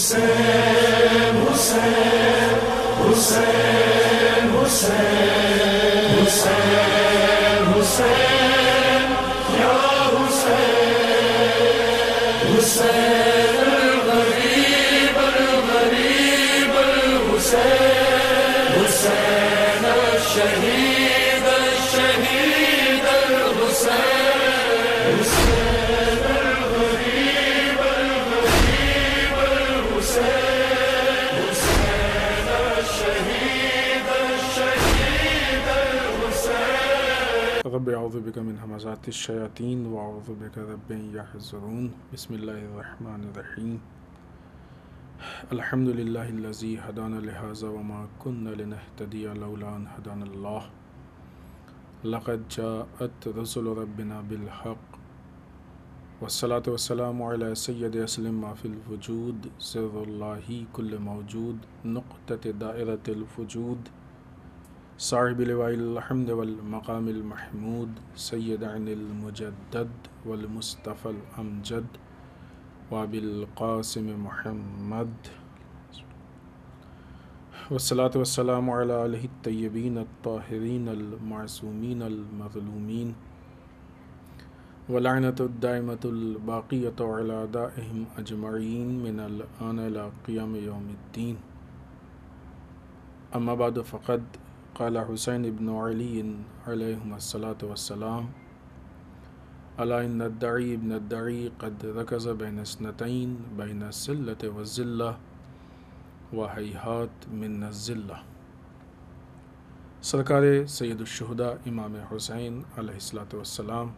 Hussein, Hussein, Hussein, Hussein, Hussein, Hussein. बिक मिन हमजात शयातीन वाउबिक रबरून बसमीम अलहमदिल्लाजी हदान लिहाजा वमा कन्नतदियालान हदान लक़द जात रसुल रबना बिलहक़ वसलात वसलाम सैद असलम फ़िलवजूद सर कुल मौजूद नुक़त दायरतलवजूद صاحب لواء الحمد والمقام المحمود سيد عن المجدد والمصطفى الأمجد وبالقاسم محمد والصلاة والسلام على آله الطيبين الطاهرين المعصومين المظلومين ولعنة الدائمة الباقية على دائهم أجمعين من الآن إلى قيام يوم الدين أما بعد فقد قال حسين بن علي عليهما الصلاة والسلام ألا إن الدعي بن الدعي قد ركز بين سنتين بين السلة والزلة وهيهات من الزلة سرکار امام सैद शहदा इमाम والسلام आसलाम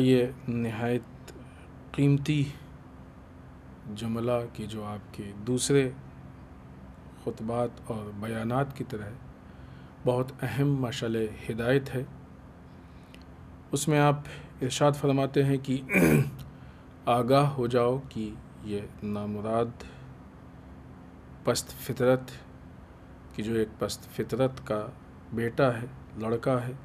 یہ نہایت قیمتی جملہ जुमला جو آپ کے دوسرے खुतबात और बयान की तरह बहुत अहम मशल हिदायत है उसमें आप इर्शाद फरमाते हैं कि आगाह हो जाओ कि ये नामुराद पस्त फितरत कि जो एक पस्त फितरत का बेटा है लड़का है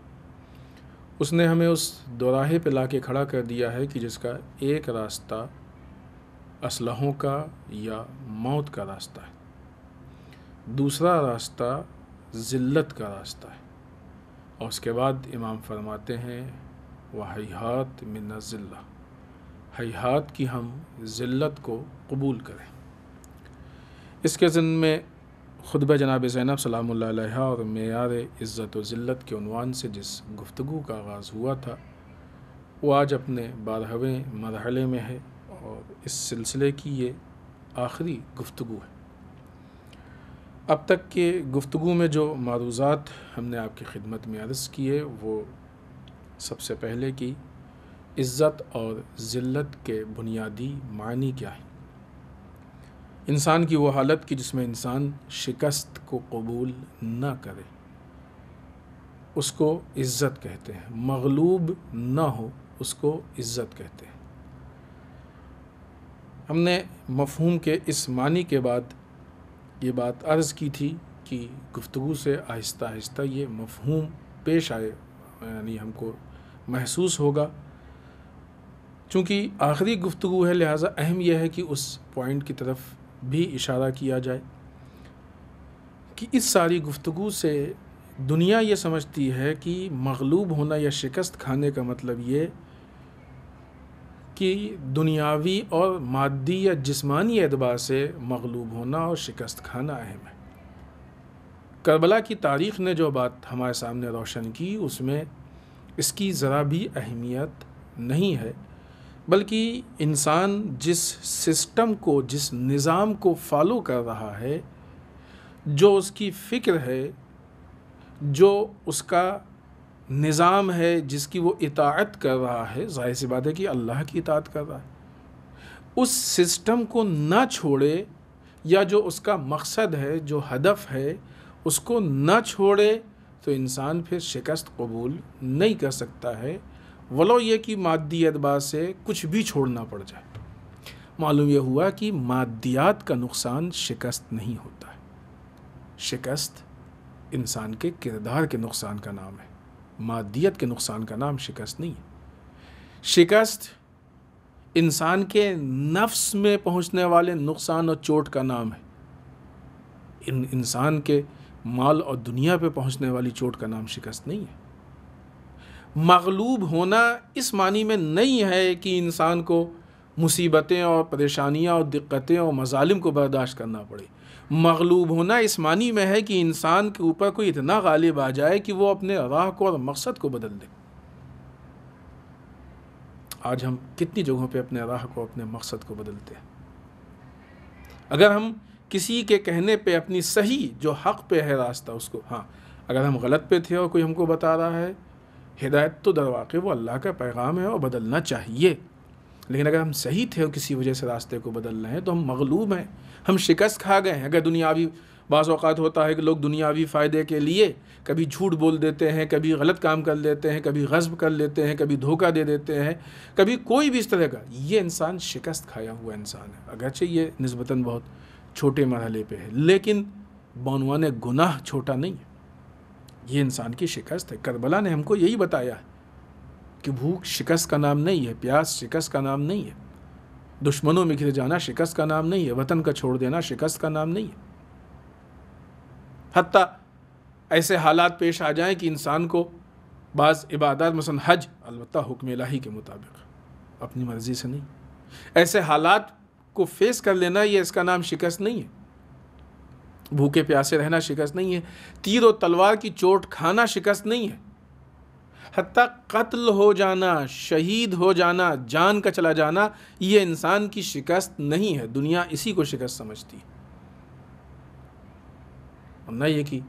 उसने हमें उस दौराहे पे ला के खड़ा कर दिया है कि जिसका एक रास्ता असलहों का या मौत का रास्ता है दूसरा रास्ता ज़िल्लत का रास्ता है और उसके बाद इमाम फरमाते हैं वह हयात मिन ज़िल्ला हयात की हम ज़िल्लत को कबूल करें इसके जिन में खुतब जनाब ज़ैनब सलाम और मैार इज़्ज़त ज़िल्लत के अनवान से जिस गुफ्तु का आगाज़ हुआ था वो आज अपने बारहवें मरहले में है और इस सिलसिले की ये आखिरी गुफ्तु है अब तक के गुफ्तु में जो मारूज़ात हमने आपकी खिदमत में अर्ज़ किए वो सबसे पहले कि इज़्ज़त और ज़िल्त के बुनियादी मानी क्या है इंसान की वो हालत कि जिसमें इंसान शिकस्त को कबूल ना करे उसको इज़्ज़त कहते हैं मगलूब ना हो उसको इज़्ज़त कहते हैं हमने मफहूम के इस मानी के बाद ये बात अर्ज़ की थी कि गुफ्तु से आहिस्ता आहिस्ता ये मफहूम पेश आए यानी हमको महसूस होगा चूँकि आखिरी गुफ्तु है लिहाजा अहम यह है कि उस पॉइंट की तरफ भी इशारा किया जाए कि इस सारी गुफ्तु से दुनिया ये समझती है कि मगलूब होना या शिकस्त खाने का मतलब ये कि दुनियावी और मादी या जिस्मानी एतबार से मगलूब होना और शिकस्त खाना अहम है करबला की तारीख़ ने जो बात हमारे सामने रोशन की उसमें इसकी ज़रा भी अहमियत नहीं है बल्कि इंसान जिस सिस्टम को जिस निज़ाम को फॉलो कर रहा है जो उसकी फ़िक्र है जो उसका निज़ाम है जिसकी वो इताअत कर रहा है जाहिर सी बात है कि अल्लाह की इताअत कर रहा है उस सिस्टम को ना छोड़े या जो उसका मकसद है जो हदफ है उसको ना छोड़े तो इंसान फिर शिकस्त कबूल नहीं कर सकता है वलो ये कि मादी अतबार से कुछ भी छोड़ना पड़ जाए मालूम यह हुआ कि मादियात का नुकसान शिकस्त नहीं होता है शिकस्त इंसान के किरदार के नुकसान का नाम है मादियत के नुकसान का नाम शिकस्त नहीं है शिकस्त इंसान के नफ्स में पहुंचने वाले नुकसान और चोट का नाम है इन इंसान के माल और दुनिया पे पहुंचने वाली चोट का नाम शिकस्त नहीं है मगलूब होना इस मानी में नहीं है कि इंसान को मुसीबतें और परेशानियां और दिक्कतें और मजालिम को बर्दाश्त करना पड़े मगलूब होना इस मानी में है कि इंसान के ऊपर कोई इतना गालिब आ जाए कि वो अपने राह को और मकसद को बदल दे आज हम कितनी जगहों पे अपने राह को अपने मकसद को बदलते हैं अगर हम किसी के कहने पे अपनी सही जो हक़ पे है रास्ता उसको हाँ अगर हम गलत पे थे और कोई हमको बता रहा है हिदायत तो दरवाक़े वो अल्लाह का पैगाम है और बदलना चाहिए लेकिन अगर हम सही थे और किसी वजह से रास्ते को बदल रहे हैं तो हम मगलूब हैं हम शिकस्त खा गए हैं अगर दुनियावी बाज़ात होता है कि लोग दुनियावी फ़ायदे के लिए कभी झूठ बोल देते हैं कभी गलत काम कर लेते हैं कभी गज़ब कर लेते हैं कभी धोखा दे देते हैं कभी कोई भी इस तरह का ये इंसान शिकस्त खाया हुआ इंसान है अगरचे ये नस्बता बहुत छोटे मरहले पर है लेकिन बानवान गुनाह छोटा नहीं है ये इंसान की शिकस्त है करबला ने हमको यही बताया है कि भूख शिकस्त का नाम नहीं है प्यास शिकस्त का नाम नहीं है दुश्मनों में घिर जाना शिकस्त का नाम नहीं है वतन का छोड़ देना शिकस्त का नाम नहीं है हती ऐसे हालात पेश आ जाएं कि इंसान को बाज़ इबादत मसन हज अलबत् हुक्म लाही के मुताबिक अपनी मर्ज़ी से नहीं ऐसे हालात को फेस कर लेना ये इसका नाम शिकस्त नहीं है भूखे प्यासे रहना शिकस्त नहीं है तीर और तलवार की चोट खाना शिकस्त नहीं है हती कत्ल हो जाना शहीद हो जाना जान का चला जाना ये इंसान की शिकस्त नहीं है दुनिया इसी को शिकस्त समझती है न ये कि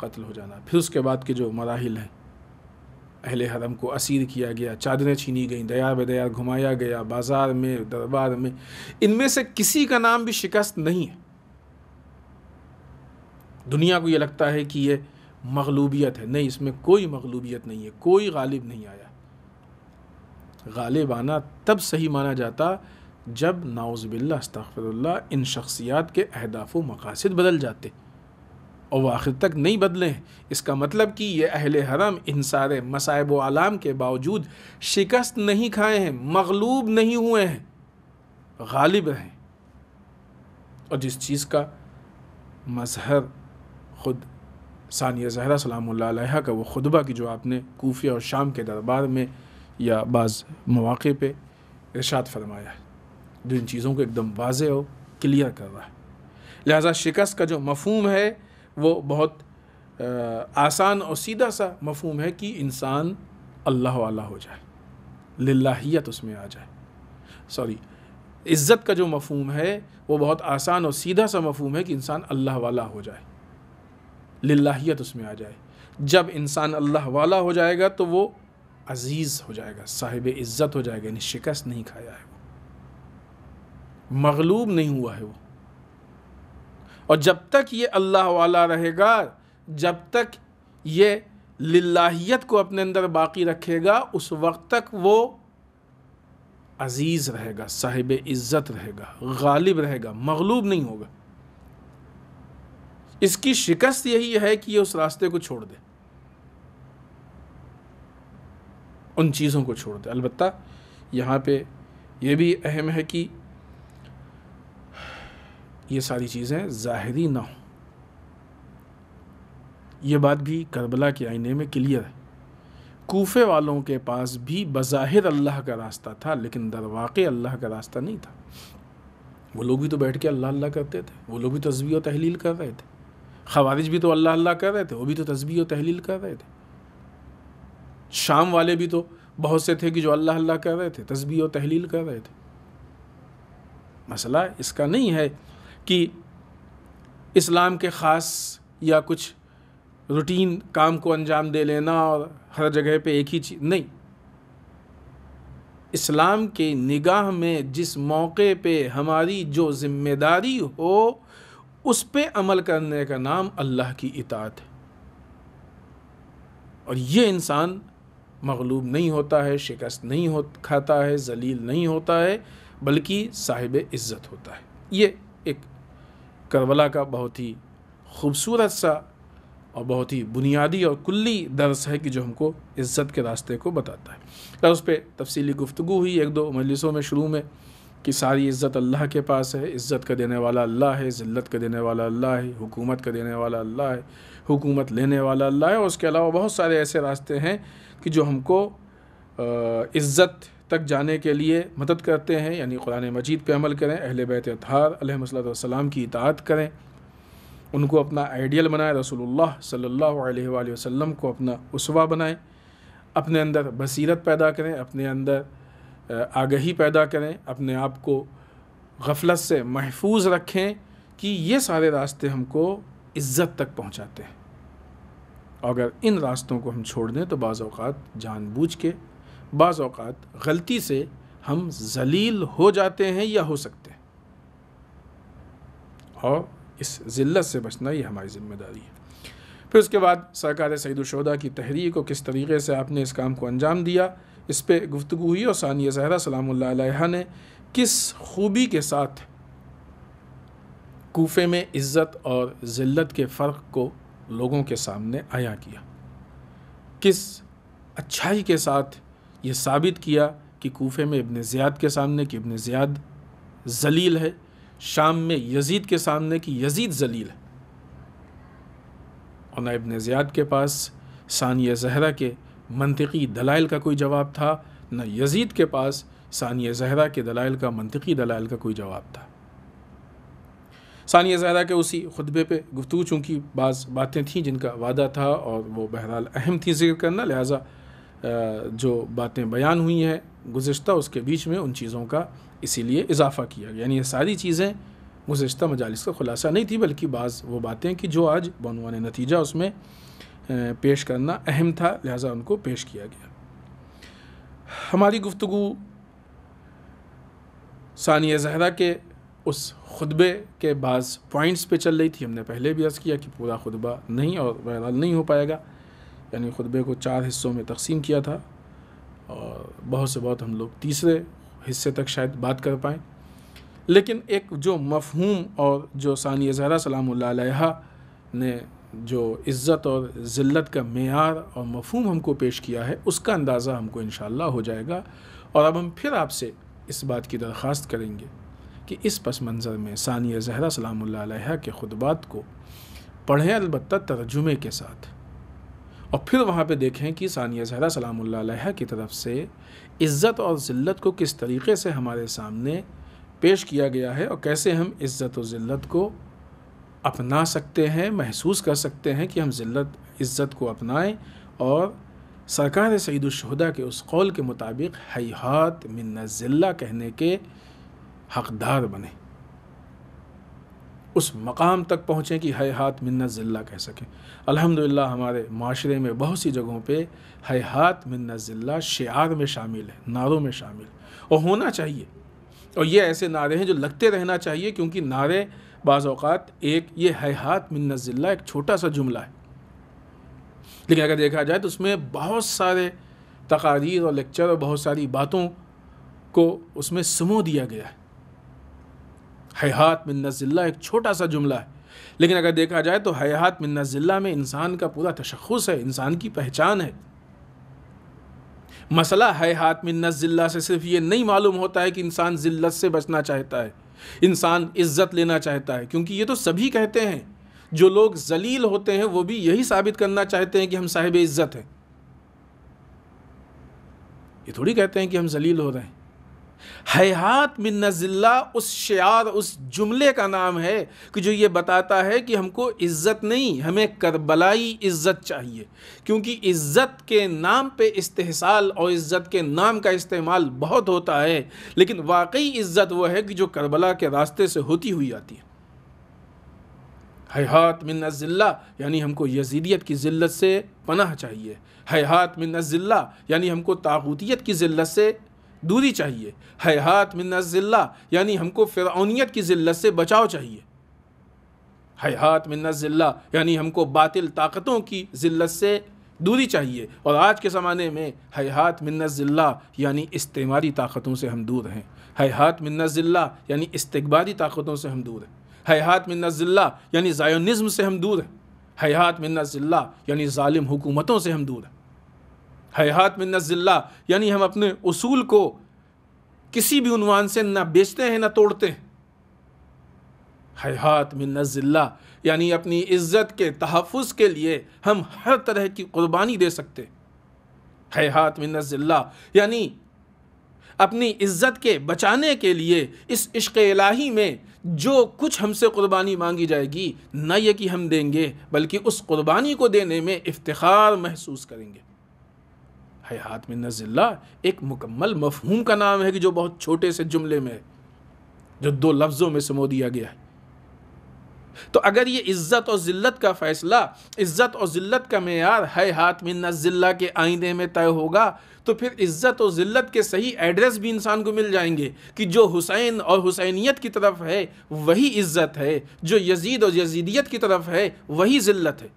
कत्ल हो जाना फिर उसके बाद के जो मराहल हैं अहल हरम को असीर किया गया चादरें छीनी गई दया बदया घुमाया गया बाज़ार में दरबार में इनमें से किसी का नाम भी शिकस्त नहीं है दुनिया को ये लगता है कि ये मगलूबियत है नहीं इसमें कोई मगलूबियत नहीं है कोई गालिब नहीं आया गालिब आना तब सही माना जाता जब नाउज़बिल्ला अस्तफ़रल्ला इन शख्सियात के अहदाफ व मकासद बदल जाते और वह आखिर तक नहीं बदले हैं इसका मतलब कि ये अहल हरम इन सारे मसायब आलाम के बावजूद शिकस्त नहीं खाए हैं मगलूब नहीं हुए हैं गालिब रहें और जिस चीज़ का मजहर ख़ुद सानिया जहरा सलाम का वो खुतबा की जो आपने कोफिया और शाम के दरबार में या बाज़ मौाक़े पर इर्शाद फरमाया है जो इन चीज़ों को एकदम वाज और क्लियर कर रहा है लिहाजा शिकस्त का जो मफहम है वो बहुत आसान और सीधा सा मफहम है कि इंसान अल्लाह वाला हो जाए लियत उसमें आ जाए सॉरी इज़्ज़त का जो मफहम है वो बहुत आसान और सीधा सा मफहम है कि इंसान अल्लाह वाला हो जाए लाहीत उसमें आ जाए जब इंसान अल्लाह वाला हो जाएगा तो वो अजीज़ हो जाएगा साहिब इज़्ज़त हो जाएगा यानी शिकस्त नहीं खाया है वो मगलूब नहीं हुआ है वो और जब तक ये अल्लाह वाला रहेगा जब तक ये लाहीत को अपने अंदर बाकी रखेगा उस वक्त तक वो अज़ीज़ रहेगा साहिब इज़्ज़त रहेगा गालिब रहेगा मगलूब नहीं होगा इसकी शिकस्त यही है कि ये उस रास्ते को छोड़ दे उन चीज़ों को छोड़ दे अलबत् यहाँ पे ये भी अहम है कि ये सारी चीज़ें ज़ाहरी ना हों ये बात भी करबला के आईने में क्लियर है कोफे वालों के पास भी बज़ाहिर अल्लाह का रास्ता था लेकिन दरवाक़े अल्लाह का रास्ता नहीं था वो लोग भी तो बैठ के अल्लाह अल्लाह करते थे वो लोग भी तस्वीर और तहलील कर रहे थे खवारिज भी तो अल्लाह अल्लाह कर रहे थे वो भी तो तस्बी और तहलील कर रहे थे शाम वाले भी तो बहुत से थे कि जो अल्लाह अल्लाह कर रहे थे तस्बी और तहलील कर रहे थे मसला इसका नहीं है कि इस्लाम के ख़ास या कुछ रूटीन काम को अंजाम दे लेना और हर जगह पे एक ही चीज़ नहीं इस्लाम के निगाह में जिस मौके पे हमारी जो ज़िम्मेदारी हो उस पर अमल करने का नाम अल्लाह की इतात है और ये इंसान मगलूब नहीं होता है शिकस्त नहीं हो खाता है जलील नहीं होता है बल्कि साहिब इज़्ज़त होता है ये एक करबला का बहुत ही खूबसूरत सा और बहुत ही बुनियादी और कुल्ली दर्स है कि जो हमको इज़्ज़त के रास्ते को बताता है और उस पर तफसीली गुफ्तु हुई एक दो मजलिसों में शुरू में कि सारी इज़्ज़त अल्लाह के पास है इज़्ज़त का देने वाला अल्लाह है ज़िल्लत का देने वाला अल्लाह है हुकूमत का देने वाला अल्लाह है हुकूमत लेने वाला अल्लाह है और उसके अलावा बहुत सारे ऐसे रास्ते हैं कि जो हमको इज़्ज़त तक जाने के लिए मदद करते हैं यानी कुरान मजीद पर अमल करें अहल बैत अतहार की इतात करें उनको अपना आइडियल बनाएं रसूलुल्लाह सल्लल्लाहु अलैहि वसल्लम को अपना उसवा बनाएं अपने अंदर बसीरत पैदा करें अपने अंदर आगही पैदा करें अपने आप को गफलत से महफूज रखें कि ये सारे रास्ते हमको इज़्ज़त तक पहुंचाते हैं अगर इन रास्तों को हम छोड़ दें तो बाज़ात जानबूझ के बाज़ात गलती से हम जलील हो जाते हैं या हो सकते हैं और इस ज़िल्त से बचना ये हमारी ज़िम्मेदारी है फिर उसके बाद सरकार सईदुलशोदा की तहरीर को किस तरीके से आपने इस काम को अंजाम दिया इस पर गुफ्तु हुई और सानिया जहरा सलाम ने किस खूबी के साथ कोफे में इज़्ज़त और ज़िल्त के फ़र्क को लोगों के सामने आया किया किस अच्छाई के साथ ये साबित किया कि कोफे में इबन ज़ियाद के सामने कि इबन ज़ियाद जलील है शाम में यजीद के सामने कि यजीद जलील है और न इब्न ज़ियाद के पास सानिया जहरा के मनतिकी दलाइल का कोई जवाब था न यजीद के पास सानिया जहरा के दलाइल का मनतिकी दलाइल का कोई जवाब था सानिया जहरा के उसी खुतबे पर गुफ्तु चूँकि बाज़ बातें थीं जिनका वादा था और वह बहरहाल अहम थी जिक्र करना लिहाजा जो बातें बयान हुई हैं गुज्त उसके बीच में उन चीज़ों का इसी लिए इजाफ़ा किया गया यानी ये सारी चीज़ें गुज्त मजालस का ख़ुलासा नहीं थी बल्कि बाज़ वो बातें कि जो आज बनवान नतीजा उसमें पेश करना अहम था लिहाजा उनको पेश किया गया हमारी गुफ्तु सानिया जहरा के उस खुतबे के बाद पॉइंट्स पे चल रही थी हमने पहले भी अर्ज़ किया कि पूरा खुतबा नहीं और बहरहाल नहीं हो पाएगा यानी खुतबे को चार हिस्सों में तकसीम किया था और बहुत से बहुत हम लोग तीसरे हिस्से तक शायद बात कर पाएँ लेकिन एक जो मफहूम और जो सानिया जहरा सलाम ने जो इज़्ज़त और ज़िल्लत का मैार और मफहम हमको पेश किया है उसका अंदाज़ा हमको इन हो जाएगा और अब हम फिर आपसे इस बात की दरख्वास्त करेंगे कि इस पस मंज़र में सानिया जहरा सलाम के खुतबात को पढ़ें अलबत् तर्जुमे के साथ और फिर वहाँ पे देखें कि सानिया जहरा सलाम की तरफ से इज़्ज़त और ज़िल्लत को किस तरीके से हमारे सामने पेश किया गया है और कैसे हम इज़्ज़त और ज़िल्लत को अपना सकते हैं महसूस कर सकते हैं कि हम ज़िल्लत इज़्ज़त को अपनाएं और सरकार सईदुलशहदा के उस कौल के मुताबिक हयात मिन ज़िल्ला कहने के हकदार बने उस मकाम तक पहुँचें कि हयात मिन ज़िल्ला कह सकें अलहमदिल्ला हमारे माशरे में बहुत सी जगहों पे हयात मिन ज़िल्ला शार में शामिल है नारों में शामिल और होना चाहिए और ये ऐसे नारे हैं जो लगते रहना चाहिए क्योंकि नारे बाज़ात एक ये हयात मिन्नज़िल्ला एक छोटा सा जुमला है लेकिन अगर देखा जाए तो उसमें बहुत सारे तकारीर और लेक्चर और बहुत सारी बातों को उसमें समो दिया गया है हयात मिन्नज़िल्ला एक छोटा सा जुमला है लेकिन अगर देखा जाए तो हयात मिन्नज़िल्ला में इंसान का पूरा तशखस है इंसान की पहचान है मसला है हाथ हयात मिन्नज़िल्ला से सिर्फ ये नहीं मालूम होता है कि इंसान ज़िल्लत से बचना चाहता है इंसान इज्जत लेना चाहता है क्योंकि ये तो सभी कहते हैं जो लोग जलील होते हैं वो भी यही साबित करना चाहते हैं कि हम साहिब इज्जत हैं ये थोड़ी कहते हैं कि हम जलील हो रहे हैं हयात बिन नज़िल्ला उस शार उस जुमले का नाम है कि जो ये बताता है कि हमको इज़्ज़त नहीं हमें करबलाई इज़्ज़त चाहिए क्योंकि इज़्ज़त के नाम पे इस्तेसाल और इज़्ज़त के नाम का इस्तेमाल बहुत होता है लेकिन वाकई इज़्ज़त वह है कि जो करबला के रास्ते से होती हुई आती है हयात मिन नजिल्ला यानी हमको यजीदियत की ज़िल्लत से पनाह चाहिए हयात मिन नजिल्ला यानी हमको तागूतियत की ज़िल्लत से दूरी चाहिए हयात मिन ज़िल्ला यानी हमको फ़िरौनीत की ज़िल्लत से बचाव चाहिए हयात मिन ज़िल्ला यानी हमको बातिल ताकतों की ज़िल्लत से दूरी चाहिए और आज के ज़माने में हयात मिन यानी इस्तेमारी ताकतों से हम दूर हैं हयात मिन यानी इस्तबारी ताकतों से हम दूर हैं हयात मिन ज़िल्ला यानी जायोनिज़म से हम दूर हैं हयात मिन यानी ालिम हुकूमतों से हम दूर हैं हयात में नज़िल्ला यानी हम अपने उसूल को किसी भी उनवान से ना बेचते हैं ना तोड़ते हैं हयात में नज़िल्ला यानी अपनी इज़्ज़त के तहफ़ के लिए हम हर तरह की क़ुरबानी दे सकते हयात में नज़िल्ला यानी अपनी इज़्ज़त के बचाने के लिए इस इश्क़ इलाही में जो कुछ हमसे क़ुरबानी मांगी जाएगी न ये कि हम देंगे बल्कि उस क़ुरबानी को देने में इफ्तार महसूस करेंगे हयात में नज़िल्ला एक मुकम्मल मफहूम का नाम है कि जो बहुत छोटे से जुमले में है जो दो लफ्ज़ों में समो दिया गया है तो अगर ये इज़्ज़त और ज़िल्लत का फ़ैसला इज़्ज़त और ज़िल्लत का मैार है हाथ में नजिल्ला के आईने में तय होगा तो फिर इज़्ज़त और ज़िल्लत के सही एड्रेस भी इंसान को मिल जाएंगे कि जो हुसैन और हुसैनीत की तरफ है वही इज़्ज़त है जो यजीद और यजीदियत की तरफ है वही ज़िल्लत है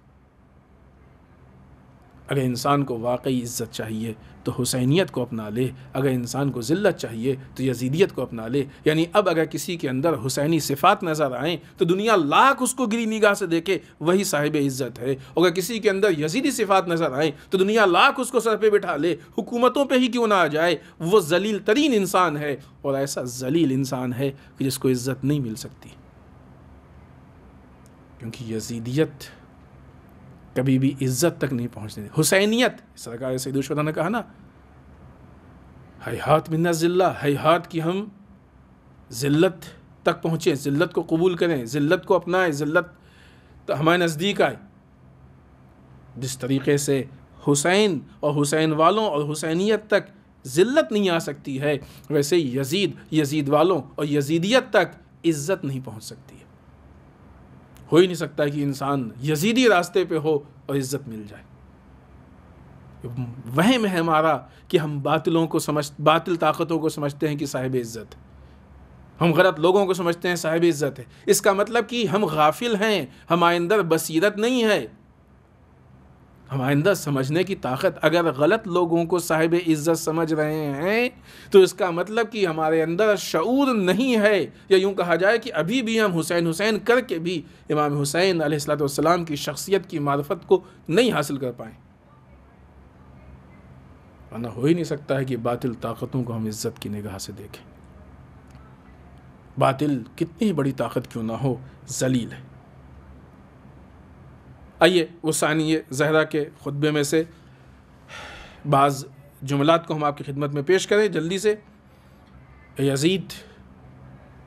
अगर इंसान को वाकई इज़्ज़त चाहिए तो हुसैनीत को अपना ले अगर इंसान को ज़िल्लत चाहिए तो यजीदियत को अपना ले यानी अब अगर किसी के अंदर हुसैनी सिफात नज़र आएँ तो दुनिया लाख उसको गिरी निगाह से देखे वही साहिब इज़्ज़त है अगर किसी के अंदर यजीदी सिफात नज़र आएँ तो दुनिया लाख उसको सर पर बिठा ले हुकूमतों पर ही क्यों ना आ जाए वह जलील तरीन इंसान है और ऐसा जलील इंसान है कि जिसको इज़्ज़त नहीं मिल सकती क्योंकि यजीदियत कभी भी इज्जत तक नहीं पहुंचने दी हुसैनियत सरकार सईदुशदा ने कहा ना हाथ मिन्ना ज़िल्ला हाथ की हम ज़िल्लत तक पहुँचें ज़िल्लत को कबूल करें ज़िल्लत को अपनाएं ज़िल्लत हमारे नज़दीक आए जिस तरीके से हुसैन और हुसैन वालों और हुसैनियत तक ज़िल्लत नहीं आ सकती है वैसे यजीद यजीद वालों और यजीदियत तक इज़्ज़त नहीं पहुँच सकती है हो ही नहीं सकता कि इंसान यजीदी रास्ते पे हो और इज़्ज़त मिल जाए वहम है हमारा कि हम बातिलों को समझ बातिल ताकतों को समझते हैं कि साहिब इज़्ज़त हम गलत लोगों को समझते हैं साहिब इज़्ज़त है इसका मतलब कि हम गाफिल हैं हमारे अंदर बसीरत नहीं है आइंदा समझने की ताकत अगर गलत लोगों को साहिब इज़्ज़त समझ रहे हैं तो इसका मतलब कि हमारे अंदर शूर नहीं है या यूँ कहा जाए कि अभी भी हम हुसैन हुसैन करके भी इमाम हुसैन अलैहिस्सलाम की शख्सियत की मार्फत को नहीं हासिल कर पाए वरना हो ही नहीं सकता है कि बातिल ताकतों को हम इज़्ज़त की निगाह से देखें बातिल कितनी बड़ी ताकत क्यों ना हो जलील है आइए सानिए जहरा के खुतबे में से बाज़ जुमलात को हम आपकी खिदमत में पेश करें जल्दी से यजीद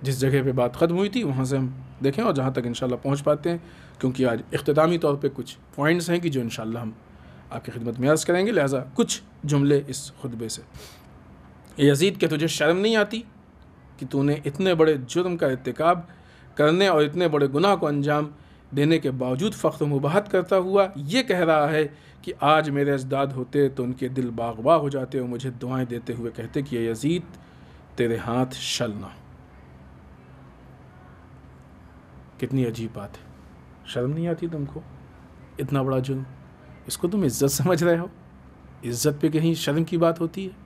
जिस जगह पे बात ख़त्म हुई थी वहाँ से हम देखें और जहाँ तक इन पहुँच पाते हैं क्योंकि आज अख्तामी तौर पर कुछ पॉइंट्स हैं कि जो इन हम आपकी खिदमत में अर्ज़ करेंगे लिहाजा कुछ जुमले इस खुतबे से यजीद के तुझे शर्म नहीं आती कि तूने इतने बड़े जुर्म का इतकब करने और इतने बड़े गुनाह को अंजाम देने के बावजूद फ़ख्र मुबाहत करता हुआ ये कह रहा है कि आज मेरे अजदाद होते तो उनके दिल बागबा हो जाते और मुझे दुआएं देते हुए कहते कि ये यजीद तेरे हाथ शलना कितनी अजीब बात है शर्म नहीं आती तुमको इतना बड़ा जुर्म इसको तुम इज्जत समझ रहे हो इज्जत पे कहीं शर्म की बात होती है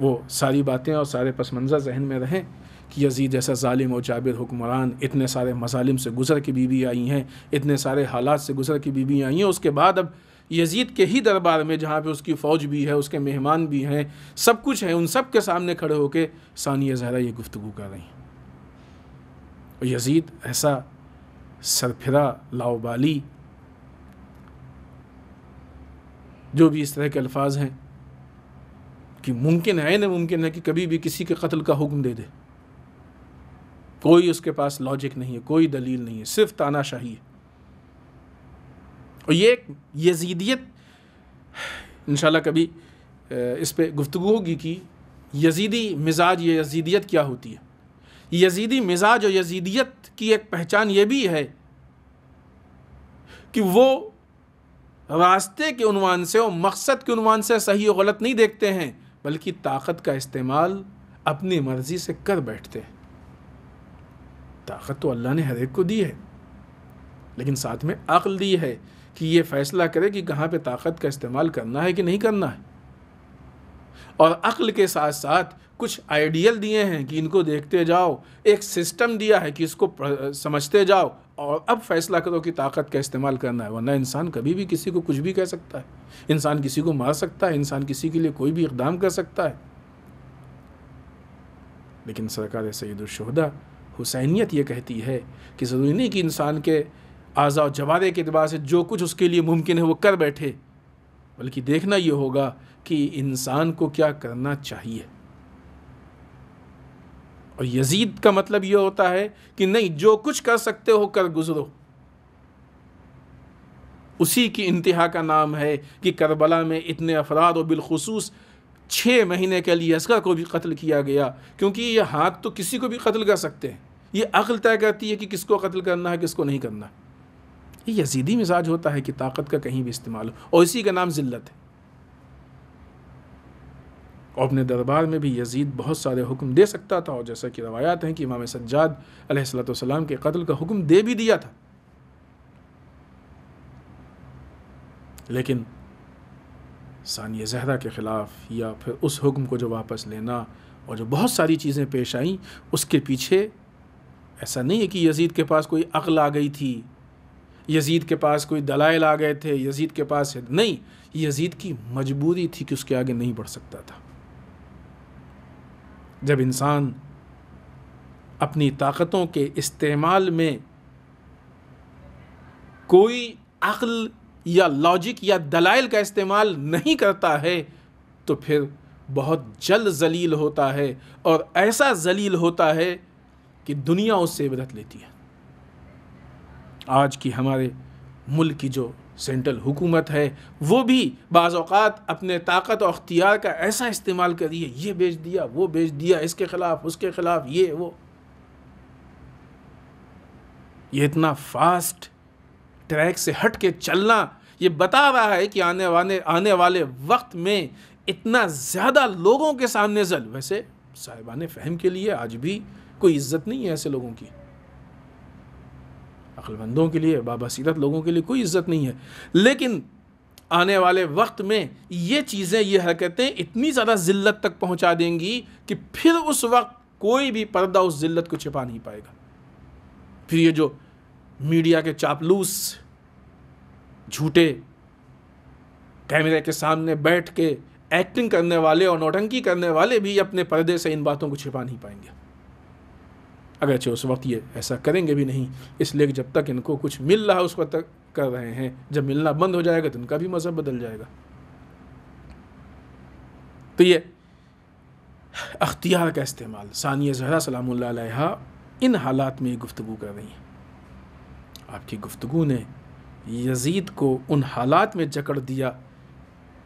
वो सारी बातें और सारे पस मंज़र जहन में रहें कि यजीद जैसा ालिम और जाबिर हुक्मरान इतने सारे मजालिम से गुज़र के बीबी आई हैं इतने सारे हालात से गुज़र के बीबी आई हैं उसके बाद अब यजीद के ही दरबार में जहाँ पे उसकी फ़ौज भी है उसके मेहमान भी हैं सब कुछ है उन सब के सामने खड़े होकर सानिया जहरा ये गुफ्तु कर रही हैं और यजीद ऐसा सरफिरा लाओबाली जो भी इस तरह के अल्फाज हैं कि मुमकिन है ना मुमकिन है कि कभी भी किसी के कत्ल का हुक्म दे दे कोई उसके पास लॉजिक नहीं है कोई दलील नहीं है सिर्फ तानाशाही है और ये एक यजीदियत इन कभी इस पर गुफ्तु होगी कि यजीदी मिजाज या यजीदियत क्या होती है यजीदी मिजाज और यजीदियत की एक पहचान ये भी है कि वो रास्ते के उनवान से और मकसद के उनवान से सही और गलत नहीं देखते हैं बल्कि ताकत का इस्तेमाल अपनी मर्ज़ी से कर बैठते हैं ताकत तो अल्लाह ने हर एक को दी है लेकिन साथ में अक्ल दी है कि ये फ़ैसला करे कि कहाँ पे ताकत का इस्तेमाल करना है कि नहीं करना है और अक्ल के साथ साथ कुछ आइडियल दिए हैं कि इनको देखते जाओ एक सिस्टम दिया है कि इसको समझते जाओ और अब फैसला करो कि ताकत का इस्तेमाल करना है वरना इंसान कभी भी किसी को कुछ भी कह सकता है इंसान किसी को मार सकता है इंसान किसी के लिए कोई भी इकदाम कर सकता है लेकिन सरकार सैदुलशहदा हुसैनियत ये कहती है कि ज़रूरी नहीं कि इंसान के आज़ा जवारे के अतबार से जो कुछ उसके लिए मुमकिन है वो कर बैठे बल्कि देखना ये होगा कि इंसान को क्या करना चाहिए और यजीद का मतलब ये होता है कि नहीं जो कुछ कर सकते हो कर गुजरो उसी की इंतहा का नाम है कि करबला में इतने अफराद और बिलखसूस छः महीने के लिए असगर को भी कत्ल किया गया क्योंकि ये हाथ तो किसी को भी कत्ल कर सकते हैं ये अक्ल तय करती है कि किसको कत्ल करना है किसको नहीं करना है ये यजीदी मिजाज होता है कि ताकत का कहीं भी इस्तेमाल हो और इसी का नाम ज़िल्लत है और अपने दरबार में भी यजीद बहुत सारे हुक्म दे सकता था और जैसा कि रवायात हैं कि इमाम सज्जाद सलाम के कत्ल का हुक्म दे भी दिया था लेकिन सानिय जहरा के ख़िलाफ़ या फिर उस हुक्म को जो वापस लेना और जो बहुत सारी चीज़ें पेश आईं उसके पीछे ऐसा नहीं है कि यजीद के पास कोई अक्ल आ गई थी यजीद के पास कोई दलाइल आ गए थे यजीद के पास नहीं यजीद की मजबूरी थी कि उसके आगे नहीं बढ़ सकता था जब इंसान अपनी ताकतों के इस्तेमाल में कोई अक्ल या लॉजिक या दलाइल का इस्तेमाल नहीं करता है तो फिर बहुत जल्द जलील होता है और ऐसा जलील होता है कि दुनिया उससे इबरत लेती है आज की हमारे मुल्क की जो सेंट्रल हुकूमत है वो भी बाज़ात अपने ताकत और अख्तियार का ऐसा इस्तेमाल करिए ये बेच दिया वो बेच दिया इसके ख़िलाफ़ उसके ख़िलाफ़ ये वो ये इतना फास्ट ट्रैक से हट के चलना ये बता रहा है कि आने वाले आने वाले वक्त में इतना ज़्यादा लोगों के सामने जल वैसे साहिबान फ़हम के लिए आज भी कोई इज्जत नहीं है ऐसे लोगों की अक्लमंदों के लिए बाबसीरत लोगों के लिए कोई इज्जत नहीं है लेकिन आने वाले वक्त में ये चीज़ें ये हरकतें इतनी ज़्यादा ज़िल्लत तक पहुंचा देंगी कि फिर उस वक्त कोई भी पर्दा उस ज़िल्लत को छिपा नहीं पाएगा फिर ये जो मीडिया के चापलूस झूठे कैमरे के सामने बैठ के एक्टिंग करने वाले और नौटंकी करने वाले भी अपने पर्दे से इन बातों को छिपा नहीं पाएंगे अगरचे उस वक्त ये ऐसा करेंगे भी नहीं इसलिए जब तक इनको कुछ मिल रहा है उस वक्त तक कर रहे हैं जब मिलना बंद हो जाएगा तो इनका भी मज़हब बदल जाएगा तो ये अख्तियार का इस्तेमाल सानिया जहरा सलाम इन हालात में ये गुफ्तु कर रही हैं आपकी गुफ्तु ने यजीद को उन हालात में जकड़ दिया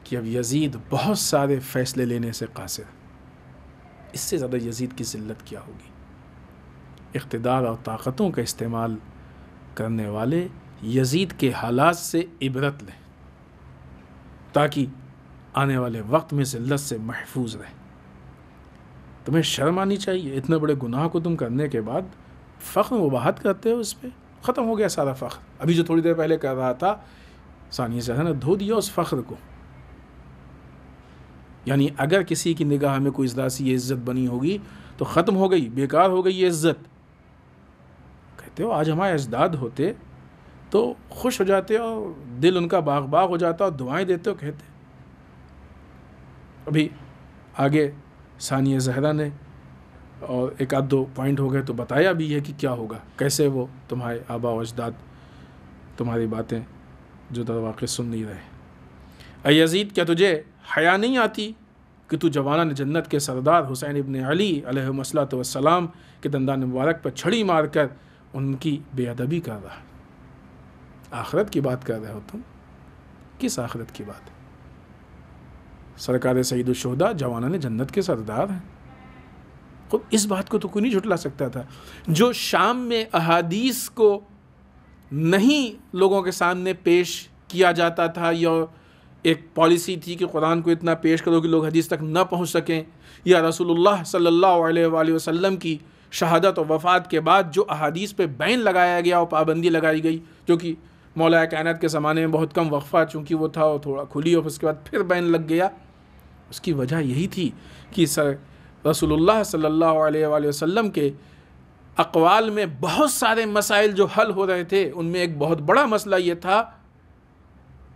कि अब यजीद बहुत सारे फ़ैसले लेने से कासिर इससे ज़्यादा यजीद की जिल्लत क्या होगी इकतदार और ताकतों का इस्तेमाल करने वाले यजीद के हालात से इबरत लें ताकि आने वाले वक्त में ज़िल्लत से महफूज रहें तुम्हें शर्म आनी चाहिए इतने बड़े गुनाह को तुम करने के बाद फ़ख्र वबाहत करते हो उस पर ख़त्म हो गया सारा फ़ख्र अभी जो थोड़ी देर पहले कर रहा था सानिया से ने धो दिया उस फ़ख्र को यानी अगर किसी की निगाह में कोई इस ये इज़्ज़त बनी होगी तो ख़त्म हो गई बेकार हो गई ये इज़्ज़त सकते हो आज हमारे अजदाद होते तो खुश हो जाते हो दिल उनका बाग बाग हो जाता और दुआएं देते हो कहते अभी आगे सानिया जहरा ने और एक आध दो पॉइंट हो गए तो बताया भी है कि क्या होगा कैसे वो तुम्हारे आबा अजदाद तुम्हारी बातें जो दरवाक़ सुन नहीं रहे अयजीद क्या तुझे हया नहीं आती कि तू जवाना ने जन्नत के सरदार हुसैन इबन अली अलमसलात वसलाम के दंदान मुबारक पर छड़ी मार कर उनकी बेअदबी कर रहा है आखरत की बात कर रहे हो तुम किस आखरत की बात सरकार सईद शहदा ने जन्नत के सरदार हैं खुद इस बात को तो कोई नहीं झुटला सकता था जो शाम में अहादीस को नहीं लोगों के सामने पेश किया जाता था या एक पॉलिसी थी कि कुरान को इतना पेश करो कि लोग हदीस तक न पहुंच सकें या रसूलुल्लाह सल्लल्लाहु अलैहि वसल्लम की शहादत और वफ़ात के बाद जो अहादीस पे बैन लगाया गया और पाबंदी लगाई गई जो कि मौला कायनत के ज़माने में बहुत कम वक्फ़ा चूँकि वो था और थोड़ा खुली और उसके बाद फिर बैन लग गया उसकी वजह यही थी कि सर रसोल्ला सल्ला वसम के अकवाल में बहुत सारे मसाइल जो हल हो रहे थे उनमें एक बहुत बड़ा मसला ये था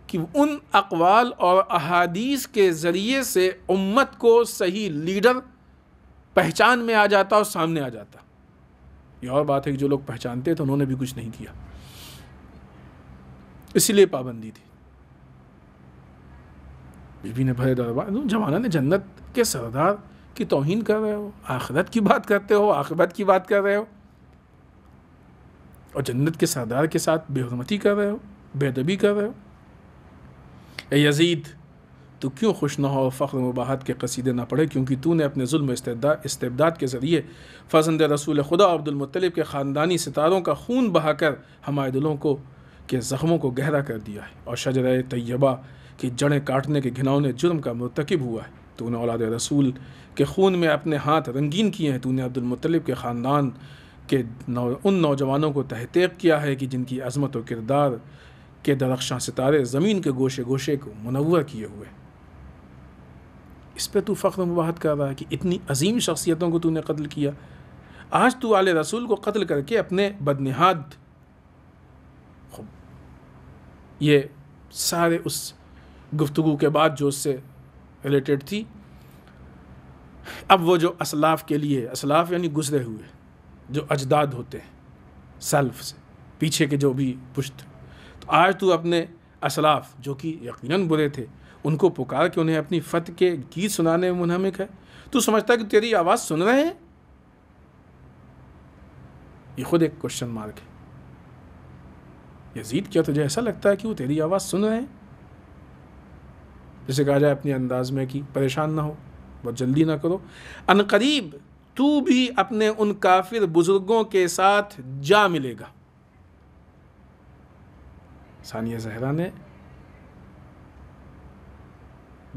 कि उन अकवाल और अहादीस के ज़रिए से उम्मत को सही लीडर पहचान में आ जाता और सामने आ जाता ये और बात है कि जो लोग पहचानते थे उन्होंने भी कुछ नहीं किया इसीलिए पाबंदी थी बीबी ने भरे जमाना ने जन्नत के सरदार की तोहिन कर रहे हो आखिरत की बात करते हो आखिरत की बात कर रहे हो और जन्नत के सरदार के साथ बेहरमती कर रहे हो बेदबी कर रहे हो यजीद तो क्यों खुश ना हो फ़ख्र मुबाहत के कसीदे ना पढ़े क्योंकि तू ने अपने जुल्म इस्तेदाद के ज़रिए फजंद रसूल खुदा अब्दुलमतलब के ख़ानदानी सितारों का खून बहाकर हमारे दिलों को के ज़ख्मों को गहरा कर दिया है और शजर तय्यबा की जड़ें काटने के घिनौने जुर्म का मरतकब हुआ है उन्हें औलाद रसूल के खून में अपने हाथ रंगीन किए हैं तूने अब्दुलमतलब के ख़ानदान के नौ उन नौजवानों को तहतीक किया है कि जिनकी अजमत व किरदार के दरख्शां सितारे ज़मीन के गोशे गोशे को मनवर किए हुए हैं इस पर तू फ़ख्र मुबाहत कर रहा है कि इतनी अजीम शख्सियतों को तूने कत्ल किया आज तू आले रसूल को कत्ल करके अपने बदनहाद ये सारे उस गुफ्तु के बाद जो उससे रिलेटेड थी अब वो जो असलाफ के लिए असलाफ यानी गुजरे हुए जो अजदाद होते हैं सेल्फ से पीछे के जो भी पुश्त तो आज तू अपने असलाफ जो कि यकीनन बुरे थे उनको पुकार के उन्हें अपनी फत के गीत सुनाने में मुनहमिक है तू समझता है कि तेरी आवाज़ सुन रहे हैं ये खुद एक क्वेश्चन मार्क है यजीद क्या तुझे ऐसा लगता है कि वो तेरी आवाज़ सुन रहे हैं जैसे कहा जाए अपने अंदाज में कि परेशान ना हो बहुत जल्दी ना करो अनकरीब तू भी अपने उन काफिर बुज़ुर्गों के साथ जा मिलेगा सानिया जहरा ने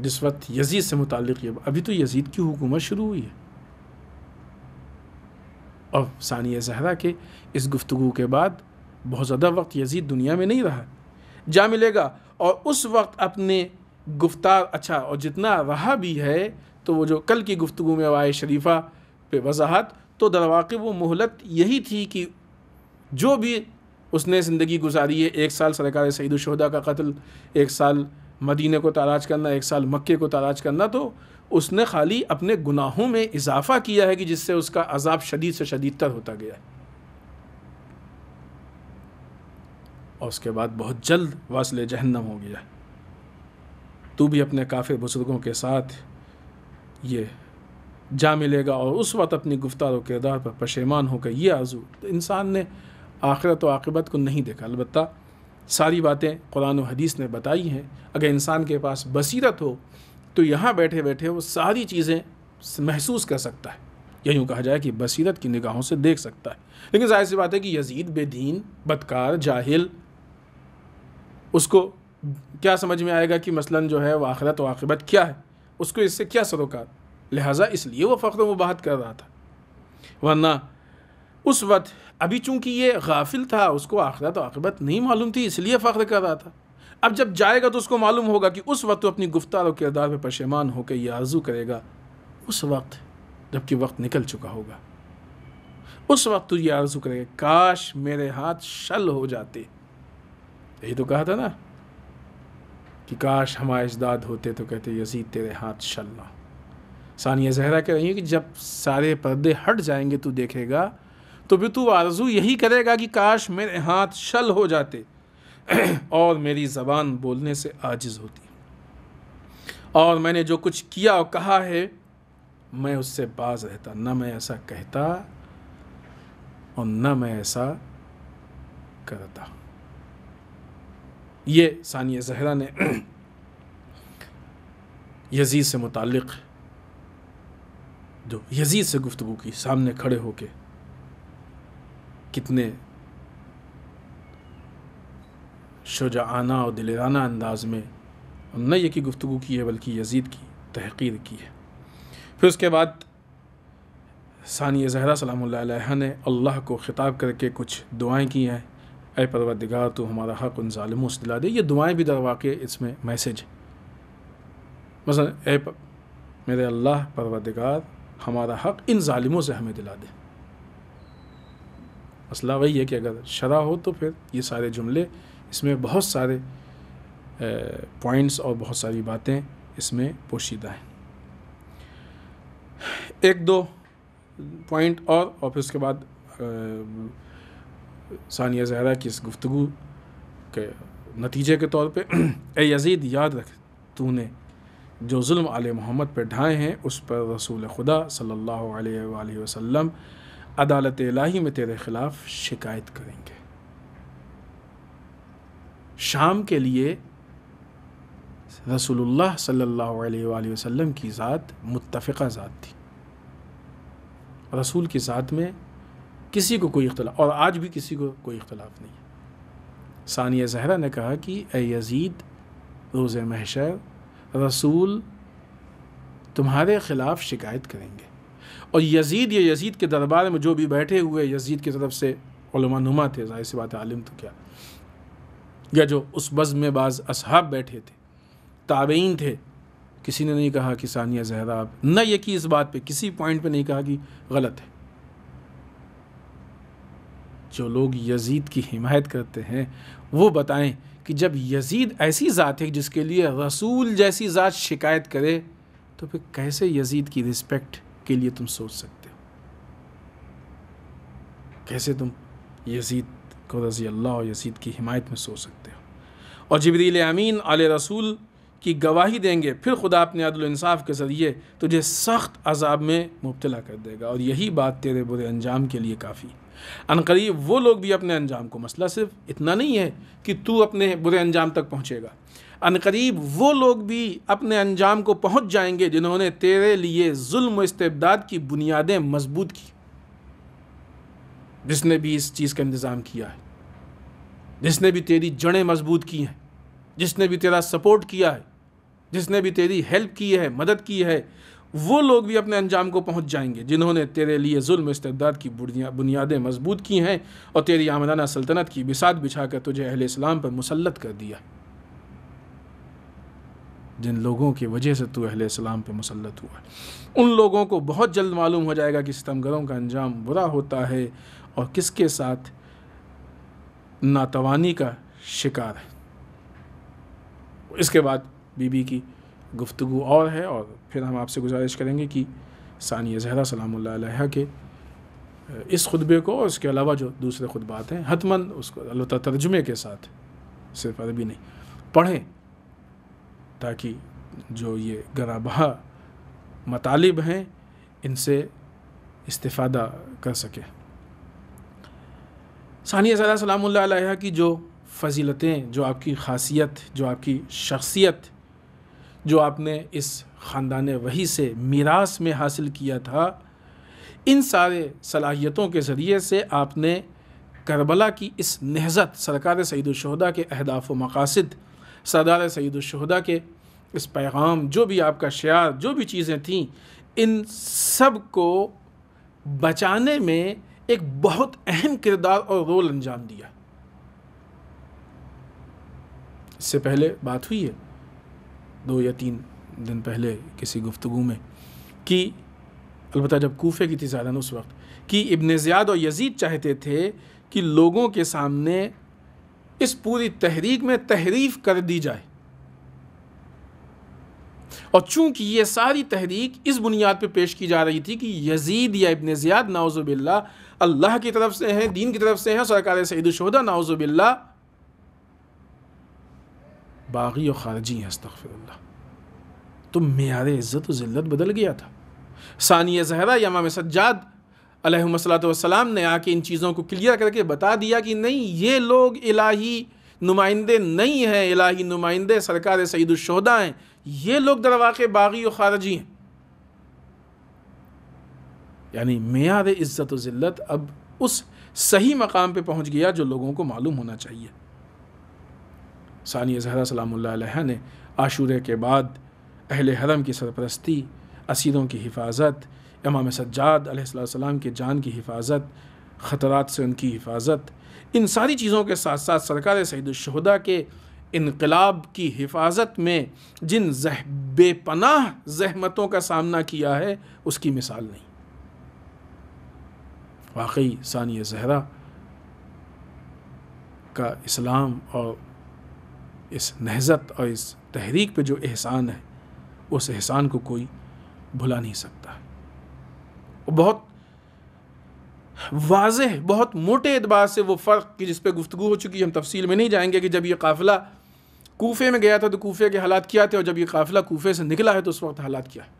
जिस वक्त यजीद से मुतक़ है अभी तो यजीद की हुकूमत शुरू हुई है और सानिया जहरा के इस गुफ्तु के बाद बहुत ज़्यादा वक्त यजीद दुनिया में नहीं रहा जा मिलेगा और उस वक्त अपने गुफ्तार अच्छा और जितना रहा भी है तो वो जो कल की गुफ्तु में वाय शरीफा पे वजाहत तो दरवाक़ व मोहलत यही थी कि जो भी उसने ज़िंदगी गुजारी है एक साल सरकार सईद का कत्ल एक साल मदीने को ताराज करना एक साल मक्के को ताराज करना तो उसने खाली अपने गुनाहों में इजाफा किया है कि जिससे उसका अजाब शदीद से शदीद तर होता गया है और उसके बाद बहुत जल्द वासले जहन्नम हो गया तू भी अपने काफ़ी बुज़ुर्गों के साथ ये जा मिलेगा और उस वक्त अपनी गुफ्तार किरदार पर पशेमान होकर ये आजू तो इंसान ने आखिरत व आकबत को नहीं देखा अलबत्ता सारी बातें कुरान हदीस ने बताई हैं अगर इंसान के पास बसीरत हो तो यहाँ बैठे बैठे वो सारी चीज़ें महसूस कर सकता है या यूँ कहा जाए कि बसीरत की निगाहों से देख सकता है लेकिन जाहिर सी बात है कि यजीद बेदीन बदकार जाहिल उसको क्या समझ में आएगा कि मसलन जो है वाखरत वाकबत क्या है उसको इससे क्या सरोकार लिहाजा इसलिए वो फ़ख्र मुबाहत कर रहा था वरना उस वक्त अभी चूंकि ये गाफिल था उसको आखिरत आखिरत नहीं मालूम थी इसलिए फ़ख्र कर रहा था अब जब जाएगा तो उसको मालूम होगा कि उस वक्त तो अपनी गुफ्तार और किरदार पर पशेमान होकर यह आजू करेगा उस वक्त जबकि वक्त निकल चुका होगा उस वक्त तो ये आजू करेगा काश मेरे हाथ शल हो जाते यही तो कहा था ना कि काश हमारे इजदाद होते तो कहते यजीद तेरे हाथ शल ना सानिया जहरा कह रही है कि जब सारे पर्दे हट जाएंगे तो देखेगा तो बितु आरजू यही करेगा कि काश मेरे हाथ शल हो जाते और मेरी ज़बान बोलने से आजिज़ होती और मैंने जो कुछ किया और कहा है मैं उससे बाज रहता न मैं ऐसा कहता और न मैं ऐसा करता ये सानिया जहरा ने यजीज़ से मुतल जो यजीज़ से गुफ्तु की सामने खड़े होके कितने शुजाना और दिलराना अंदाज में न ये की गुफ्तु की है बल्कि यजीद की तहकीर की है फिर उसके बाद सानिया जहरा सलाम ने अल्लाह को ख़िताब करके कुछ दुआएं की हैं अय परवरदिगार तो हमारा हक उन ालमों से दिला दे ये दुआएं भी दरवाक़ इसमें मैसेज है मसलन ए मेरे अल्लाह परवरदिगार हमारा हक इन ालिमों से हमें दिला दे मसला वही है कि अगर शरा हो तो फिर ये सारे जुमले इसमें बहुत सारे पॉइंट्स और बहुत सारी बातें इसमें पोशीदा हैं एक दो पॉइंट और और फिर उसके बाद सानिया जहरा की इस गुफ्तु के नतीजे के तौर पे ए यजीद याद रख तूने जो जुल्म आले मोहम्मद पर ढाए हैं उस पर रसूल खुदा सल्लल्लाहु अलैहि वसल्लम अदालत इलाही में तेरे खिलाफ शिकायत करेंगे शाम के लिए रसूलुल्लाह सल्लल्लाहु अलैहि वसल्लम की ज़ात मुत्तफ़िका ज़ात थी रसूल की ज़ात में किसी को कोई इख्तलाफ और आज भी किसी को कोई इख्तलाफ नहीं सानिया जहरा ने कहा कि ए यजीद रोज़ महशर रसूल तुम्हारे ख़िलाफ़ शिकायत करेंगे और यजीद या यजीद के दरबार में जो भी बैठे हुए यजीद की तरफ से नुमा थे जाहिर सी बात आलिम तो क्या या जो उस बज़ में बाज़ असहाब बैठे थे ताबेन थे किसी ने नहीं कहा कि सानिया जहरा न न यकी इस बात पे किसी पॉइंट पे नहीं कहा कि गलत है जो लोग यजीद की हिमायत करते हैं वो बताएं कि जब यजीद ऐसी ज़ात है जिसके लिए रसूल जैसी ज़ात शिकायत करे तो फिर कैसे यजीद की रिस्पेक्ट के लिए तुम सोच सकते हो कैसे तुम यजीद को रजी अल्लाह यजीद की हिमायत में सोच सकते हो और जबरील अमीन आल रसूल की गवाही देंगे फिर खुदा अपने अदलानसाफ़ के ज़रिए तुझे सख्त अजाब में मुबतला कर देगा और यही बात तेरे बुरे अंजाम के लिए काफ़ी अनकरीब वो लोग भी अपने अंजाम को मसला सिर्फ इतना नहीं है कि तू अपने बुरे अंजाम तक पहुँचेगा अनकरीब वो लोग भी अपने अंजाम को पहुँच जाएंगे जिन्होंने तेरे लिए जुल्म इस्तेबदाद की बुनियादें मजबूत की जिसने भी इस चीज़ का इंतज़ाम किया है जिसने भी तेरी जड़ें मजबूत की हैं जिसने भी तेरा सपोर्ट किया है जिसने भी तेरी हेल्प की है मदद की है वो लोग भी अपने अंजाम को पहुंच जाएंगे जिन्होंने तेरे लिए जुल्म इस्तेदाद की बुनियादें मजबूत की हैं और तेरी आमदाना सल्तनत की बिसात बिछा कर तुझे अहल इस्लाम पर मुसलत कर दिया जिन लोगों की वजह से तू अहले सलाम पर मुसलत हुआ है उन लोगों को बहुत जल्द मालूम हो जाएगा कि सितमगरों का अंजाम बुरा होता है और किसके साथ नातवानी का शिकार है इसके बाद बीबी की गुफ्तु और है और फिर हम आपसे गुजारिश करेंगे कि सानिया जहरा सलाम के इस खुतबे को और इसके अलावा जो दूसरे खुतबात हैं हतमंद उसको अलबत् तर्जुमे के साथ सिर्फ अरबी नहीं पढ़ें ताकि जो ये गराबहा मतालब हैं इनसे इस्तादा कर सके सानिया सलाम की जो फजीलतें जो आपकी खासियत जो आपकी शख्सियत जो आपने इस ख़ानदान वही से मीरास में हासिल किया था इन सारे सलाहियतों के ज़रिए से आपने करबला की इस नहज़त सरकार सईदुलशहदा के अहदाफ व मकासद सरदार शहदा के इस पैगाम जो भी आपका शार जो भी चीज़ें थीं इन सब को बचाने में एक बहुत अहम किरदार और रोल अंजाम दिया इससे पहले बात हुई है दो या तीन दिन पहले किसी गुफ्तु में कि अलबत् जब कोफे की थी ज़्यादा उस वक्त कि इब्न ज्यादा और यजीद चाहते थे कि लोगों के सामने इस पूरी तहरीक में तहरीफ कर दी जाए और चूंकि ये सारी तहरीक इस बुनियाद पे पेश की जा रही थी कि यजीद या इबन ज़ियाद नाउज़बिल्ला अल्लाह की तरफ से हैं दीन की तरफ से हैं सरकार सईदशहदा नाउज़बिल्ला बागी और ख़ारजी हैं अस्तफ़िल्ला तो मैार इज़्ज़त जिल्लत बदल गया था सानिया जहरा यामा सज्जाद वसलाम ने आके इन चीज़ों को क्लियर करके बता दिया कि नहीं ये लोग इलाही नुमाइंदे नहीं हैं इलाही नुमाइंदे सरकार सईदुलशहदा हैं ये लोग दरवाक़ बागी और ख़ारजी हैं यानी मैार इज़्ज़त ज़िल्लत अब उस सही मकाम पे पहुंच गया जो लोगों को मालूम होना चाहिए सानिया जहरा सलाम ने आशूर के बाद अहल हरम की सरपरस्ती असीरों की हिफाजत इमाम सज्जाद सलाम के जान की हिफाजत ख़तरात से उनकी हिफाजत इन सारी चीज़ों के साथ साथ सरकार सैदुलशहदा के इनकलाब की हिफाजत में जिन जह बेपनाह जहमतों का सामना किया है उसकी मिसाल नहीं वाकई सानिया जहरा का इस्लाम और इस नहजत और इस तहरीक पर जो एहसान है उस एहसान को कोई भुला नहीं सकता बहुत वाज बहुत मोटे एतबार से वो फ़र्क कि जिस पर गुफ्तु हो चुकी हम तफसील में नहीं जाएंगे कि जब ये काफ़िला कोफे में गया था तो कोफे के हालात क्या थे और जब ये काफ़िला कोफे से निकला है तो उस वक्त हालात क्या है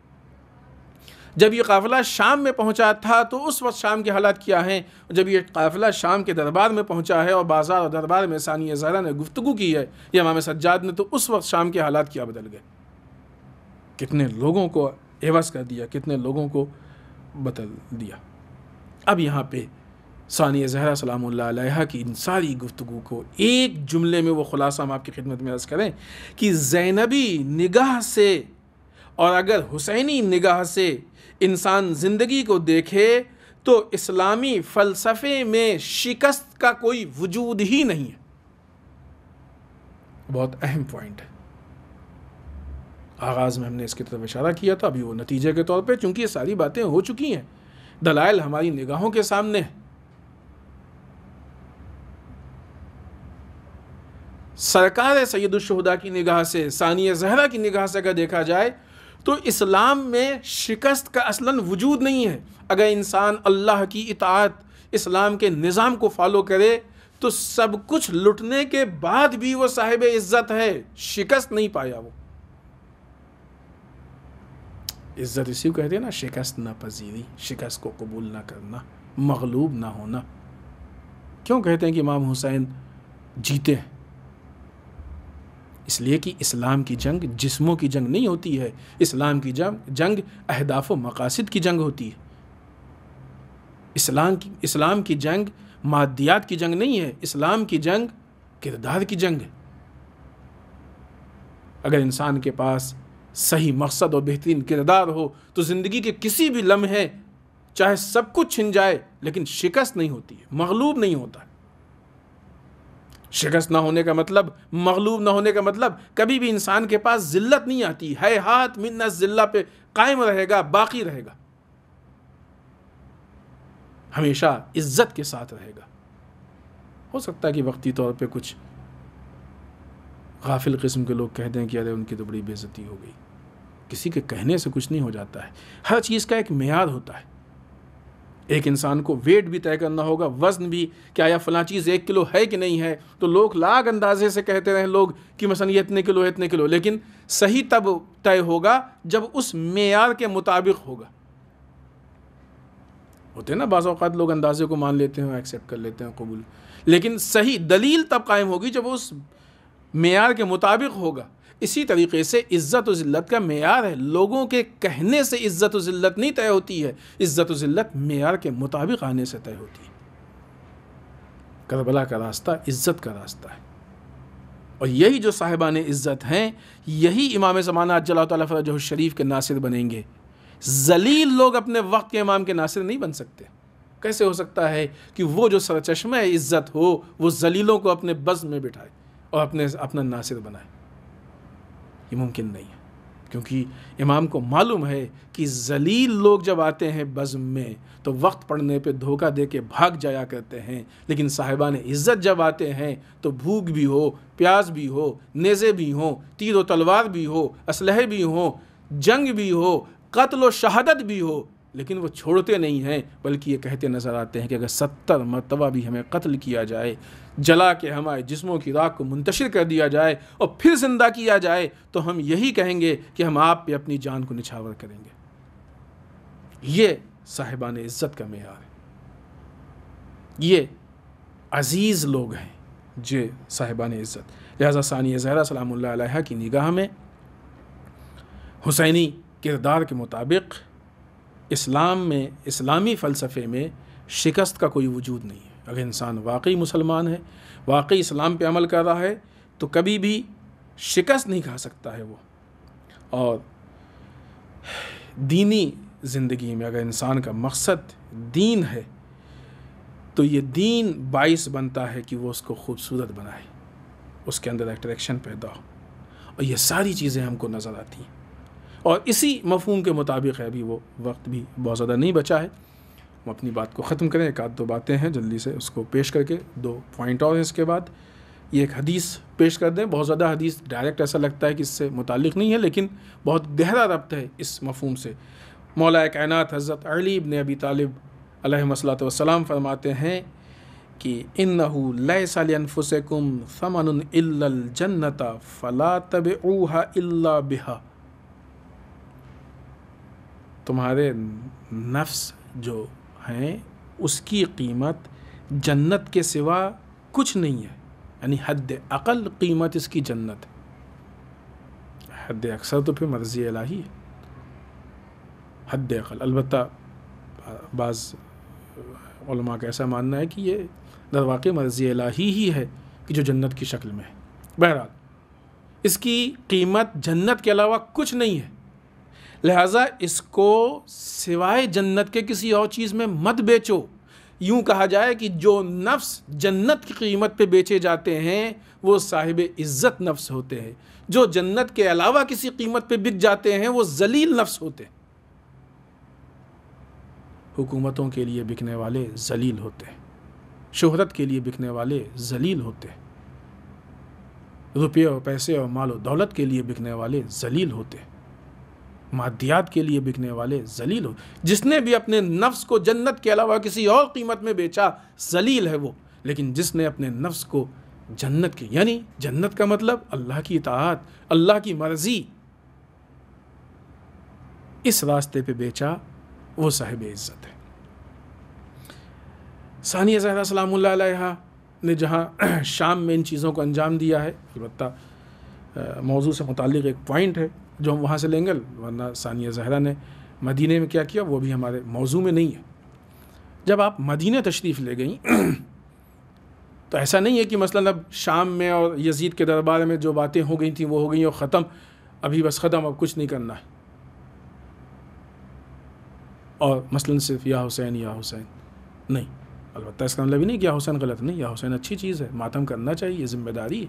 जब ये काफ़िला शाम में पहुंचा था तो उस वक्त शाम के हालात क्या हैं जब ये काफ़िला शाम के दरबार में पहुंचा है और बाज़ार और दरबार में सानिया ज़ारा ने गुफ्तु की है या माम सज्जाद ने तो उस वक्त शाम के हालात क्या बदल गए कितने लोगों को एवज़ कर दिया कितने लोगों को बदल दिया अब यहाँ पे सानिया जहरा सलाम की इन सारी गुफ्तु को एक जुमले में वो ख़ुलासा हम आपकी खिदमत में अर्ज़ करें कि जैनबी निगाह से और अगर हुसैनी निगाह से इंसान ज़िंदगी को देखे तो इस्लामी फ़लसफ़े में शिकस्त का कोई वजूद ही नहीं है बहुत अहम पॉइंट है आगाज़ में हमने इसकी तरफ इशारा किया था अभी वो नतीजे के तौर पर चूँकि ये सारी बातें हो चुकी हैं दलाइल हमारी निगाहों के सामने है सरकार सैदुलशहदा की निगाह से सानिया जहरा की निगाह से अगर देखा जाए तो इस्लाम में शिकस्त का असला वजूद नहीं है अगर इंसान अल्लाह की इतात इस्लाम के निज़ाम को फॉलो करे तो सब कुछ लुटने के बाद भी वो साहिब इज़्ज़त है शिकस्त नहीं पाया वो इज़्ज़त इसी कहते हैं ना शिकस्त ना पजीरी शिकस्त को कबूल ना करना मगलूब ना होना क्यों कहते हैं कि इमाम हुसैन जीते हैं इसलिए कि इस्लाम की जंग जिस्मों की जंग नहीं होती है इस्लाम की जंग जंग अहदाफ व मकासद की जंग होती है इस्लाम की इस्लाम की जंग मादियात की जंग नहीं है इस्लाम की जंग किरदार की जंग है अगर इंसान के पास सही मकसद और बेहतरीन किरदार हो तो ज़िंदगी के किसी भी लम्हे चाहे सब कुछ छिन जाए लेकिन शिकस्त नहीं होती है मगलूब नहीं होता शिकस्त ना होने का मतलब मगलूब ना होने का मतलब कभी भी इंसान के पास ज़िल्लत नहीं आती है हाथ मिन्नत ज़िल्ला पे कायम रहेगा बाकी रहेगा हमेशा इज्जत के साथ रहेगा हो सकता है कि वक्ती तौर पे कुछ गाफिल किस्म के लोग कहते हैं कि अरे उनकी तो बड़ी बेज़ती हो गई किसी के कहने से कुछ नहीं हो जाता है हर चीज़ का एक मैार होता है एक इंसान को वेट भी तय करना होगा वज़न भी क्या या फला चीज़ एक किलो है कि नहीं है तो लोग लाख अंदाजे से कहते रहे लोग कि मसलन ये इतने किलो इतने किलो लेकिन सही तब तय होगा जब उस मैार के मुताबिक होगा होते हैं ना बाज़ात लोग अंदाजे को मान लेते हैं एक्सेप्ट कर लेते हैं कबूल लेकिन सही दलील तब कायम होगी जब उस मैार के मुताबिक होगा इसी तरीके से इज़्ज़त ज़िल्लत का मैार है लोगों के कहने से इज़्ज़त ज़िल्लत नहीं तय होती है इज़्ज़त ज़िल्लत मैार के मुताबिक आने से तय होती है करबला का रास्ता इज़्ज़त का रास्ता है और यही जो साहिबान इज़्ज़त हैं यही इमाम ज़माना समानात जला शरीफ के नासिर बनेंगे जलील लोग अपने वक्त के इमाम के नासिर नहीं बन सकते कैसे हो सकता है कि वो जो सरचमा इज़्ज़त हो वो जलीलों को अपने बज़ में बिठाए और अपने अपना नासिर बनाए ये मुमकिन नहीं है क्योंकि इमाम को मालूम है कि जलील लोग जब आते हैं बज़म में तो वक्त पड़ने पे धोखा दे के भाग जाया करते हैं लेकिन साहिबान इज़्ज़त जब आते हैं तो भूख भी हो प्यास भी हो नेज़े भी हों तीर व तलवार भी हो असलहे भी हों जंग भी हो कत्ल व शहादत भी हो लेकिन वो छोड़ते नहीं हैं बल्कि ये कहते नज़र आते हैं कि अगर सत्तर मरतबा भी हमें कत्ल किया जाए जला के हमारे जिस्मों की राख को मुंतशिर कर दिया जाए और फिर ज़िंदा किया जाए तो हम यही कहेंगे कि हम आप पे अपनी जान को निछावर करेंगे ये साहिबान इज़्ज़त का मैार है ये अज़ीज़ लोग हैं जे साहिबान इज़्ज़त लिहाजा सानी जहरा सलाम की निगाह में हुसैनी किरदार के मुताबिक इस्लाम में इस्लामी फ़लसफ़े में शिकस्त का कोई वजूद नहीं है अगर इंसान वाकई मुसलमान है वाकई इस्लाम पे अमल कर रहा है तो कभी भी शिकस्त नहीं खा सकता है वो और दीनी ज़िंदगी में अगर इंसान का मकसद दीन है तो ये दीन बाइस बनता है कि वो उसको खूबसूरत बनाए उसके अंदर अट्रैक्शन पैदा हो और ये सारी चीज़ें हमको नज़र आती हैं और इसी मफहम के मुताबिक है अभी वो वक्त भी बहुत ज़्यादा नहीं बचा है हम अपनी बात को ख़त्म करें एक आध दो बातें हैं जल्दी से उसको पेश करके दो पॉइंट और इसके बाद ये एक हदीस पेश कर दें बहुत ज़्यादा हदीस डायरेक्ट ऐसा लगता है कि इससे मुतल नहीं है लेकिन बहुत गहरा रब्त है इस मफहम से मौला कायनत हज़रत अलीब ने अबी तालिब अलमसलात वसलाम फरमाते हैं कि इन लफ़ुसकुम समन जन्नता फ़ला तब ऊहा बिहा तुम्हारे नफ्स जो हैं उसकी कीमत जन्नत के सिवा कुछ नहीं है यानी हद अकल कीमत इसकी जन्नत है हद अक्सर तो फिर मर्ज़ी अला ही है हद अकल अलबत् बाज़ का ऐसा मानना है कि ये दरवाक़ मर्ज़ी ही, ही है कि जो जन्नत की शक्ल में है बहरहाल इसकी कीमत जन्नत के अलावा कुछ नहीं है लिहाजा इसको सिवाय जन्नत के किसी और चीज़ में मत बेचो यूँ कहा जाए कि जो नफ्स जन्नत की कीमत पे बेचे जाते हैं वो साहिब इज़्ज़त नफ्स होते हैं जो जन्नत के अलावा किसी कीमत पे बिक जाते हैं वो जलील नफ्स होते हैं हुकूमतों के लिए बिकने वाले जलील होते हैं शोहरत के लिए बिकने वाले जलील होते हैं रुपये और पैसे और माल दौलत के लिए बिकने वाले जलील होते हैं मादियात के लिए बिकने वाले जलील हो जिसने भी अपने नफ्स को जन्नत के अलावा किसी और कीमत में बेचा जलील है वो लेकिन जिसने अपने नफ्स को जन्नत की यानी जन्नत का मतलब अल्लाह की इतात अल्लाह की मर्जी इस रास्ते पे बेचा वो साहिब इज़्ज़त है सानिया जहरा सलाम ने जहाँ शाम में इन चीज़ों को अंजाम दिया है अलबत् मौजू से मुतल एक पॉइंट है जो हम वहाँ से लेंगे वरना सानिया जहरा ने मदीने में क्या किया वो भी हमारे मौजू में नहीं है जब आप मदीना तशरीफ़ ले गई तो ऐसा नहीं है कि मसलन अब शाम में और यजीद के दरबार में जो बातें हो गई थी वो हो गई और ख़त्म अभी बस ख़त्म अब कुछ नहीं करना है और मसलन सिर्फ या हुसैन या हुसैन नहीं अलबत्त इसका मतलब ही नहीं कि या हुसैन गलत नहीं या हुसैन अच्छी चीज़ है मातम करना चाहिए ज़िम्मेदारी है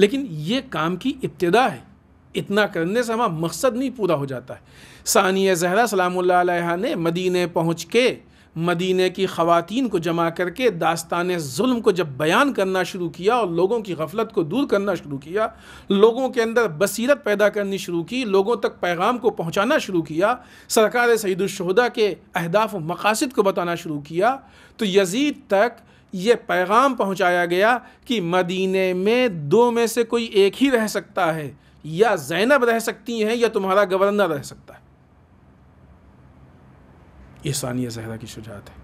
लेकिन ये काम की इब्तदा है इतना करने से हमारा मकसद नहीं पूरा हो जाता है सानिया जहरा सलाम ने मदीने पहुँच के मदीने की ख़ातिन को जमा करके दास्तान जुल्म को जब बयान करना शुरू किया और लोगों की गफलत को दूर करना शुरू किया लोगों के अंदर बसीरत पैदा करनी शुरू की लोगों तक पैगाम को पहुंचाना शुरू किया सरकार सईदुलशहदा के अहदाफ व मकासद को बताना शुरू किया तो यजीद तक ये पैगाम पहुंचाया गया कि मदीने में दो में से कोई एक ही रह सकता है या जैनब रह सकती हैं या तुम्हारा गवर्नर रह सकता है ये सानिया जहरा की शुजात है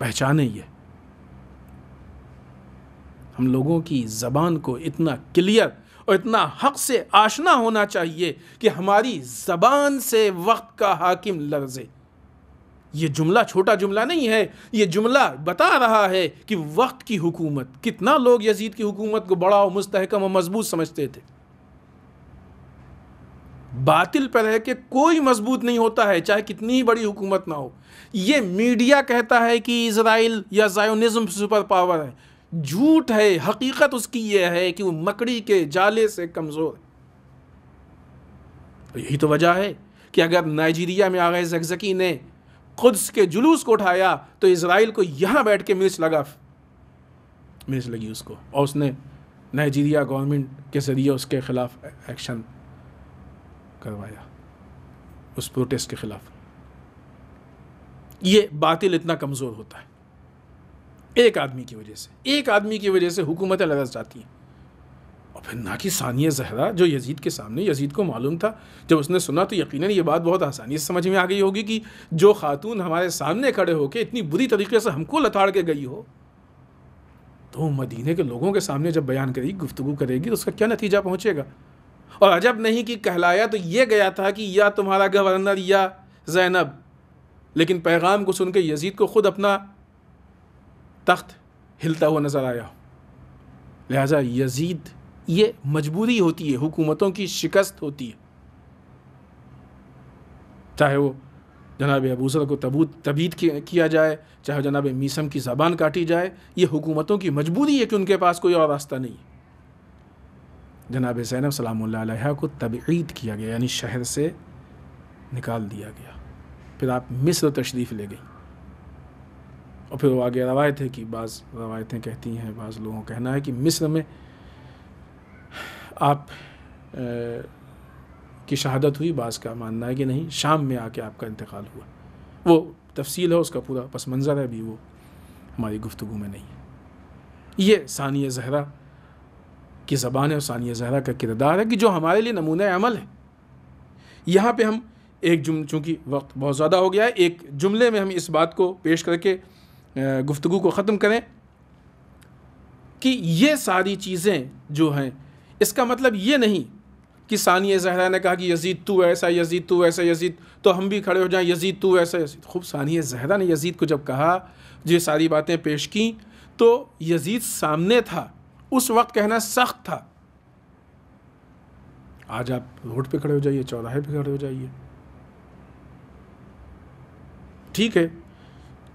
पहचाने ये हम लोगों की ज़बान को इतना क्लियर और इतना हक से आशना होना चाहिए कि हमारी ज़बान से वक्त का हाकिम लर्जे ये जुमला छोटा जुमला नहीं है ये जुमला बता रहा है कि वक्त की हुकूमत कितना लोग यजीद की हुकूमत को बड़ा और मुस्तहकम और मजबूत समझते थे बातिल पर है कि कोई मजबूत नहीं होता है चाहे कितनी ही बड़ी हुकूमत ना हो ये मीडिया कहता है कि इसराइल या जायोनिज़म सुपर पावर है झूठ है हकीकत उसकी यह है कि वो मकड़ी के जाले से कमज़ोर है यही तो वजह है कि अगर नाइजीरिया में आ गए जगजकी ने खुद के जुलूस को उठाया तो इसराइल को यहाँ बैठ के मिर्च लगा मिर्च लगी उसको और उसने नाइजीरिया गवर्नमेंट के ज़रिए उसके ख़िलाफ़ एक्शन करवाया उस प्रोटेस्ट के ख़िलाफ़ ये बातिल इतना कमज़ोर होता है एक आदमी की वजह से एक आदमी की वजह से हुकूमतें लगा जाती हैं और फिर ना कि सानिया जहरा जो यजीद के सामने यजीद को मालूम था जब उसने सुना तो यकीन ये बात बहुत आसानी से समझ में आ गई होगी कि जो खातून हमारे सामने खड़े होकर इतनी बुरी तरीके से हमको लताड़ के गई हो तो मदीने के लोगों के सामने जब बयान करेगी गुफ्तु करेगी तो उसका क्या नतीजा पहुँचेगा और अजब नहीं कि कहलाया तो यह गया था कि या तुम्हारा गवर्नर या जैनब लेकिन पैगाम को सुनकर यजीद को ख़ुद अपना तख्त हिलता हुआ नज़र आया लिहाजा यजीद ये मजबूरी होती है हुकूमतों की शिकस्त होती है चाहे वो जनाब अबूसर को तबूत तबीत किया जाए चाहे जनाब मीसम की ज़बान काटी जाए ये हुकूमतों की मजबूरी है कि उनके पास कोई और रास्ता नहीं है जनाब ज़ैनब सलाम को तबीद किया गया यानी शहर से निकाल दिया गया फिर आप मिस्र तशरीफ़ ले गई और फिर वो आगे रवायत है कि बाज़ रवायतें कहती हैं बाज़ लोगों का कहना है कि मिस्र में आप ए, की शहादत हुई बाज़ का मानना है कि नहीं शाम में आके आपका इंतकाल हुआ वो तफसील है उसका पूरा पस मंज़र है अभी वो हमारी गुफ्तु में नहीं है ये सानिया जहरा की ज़बान है और सानिया जहरा का किरदार है कि जो हमारे लिए नमून अमल है यहाँ पर हम एक जुम चूँकि वक्त बहुत ज़्यादा हो गया है एक जुमले में हम इस बात को पेश करके गुफ्तु को ख़त्म करें कि ये सारी चीज़ें जो हैं इसका मतलब ये नहीं कि सानिया जहरा ने कहा कि यजीद तू ऐसा यजीद तू ऐसा यजीद तो हम भी खड़े हो जाएं यजीद तू ऐसा यजीद खूब सानिया जहरा ने यजीद को जब कहा जो ये सारी बातें पेश की तो यजीद सामने था उस वक्त कहना सख्त था आज आप रोड पे खड़े हो जाइए चौराहे पे खड़े हो जाइए ठीक है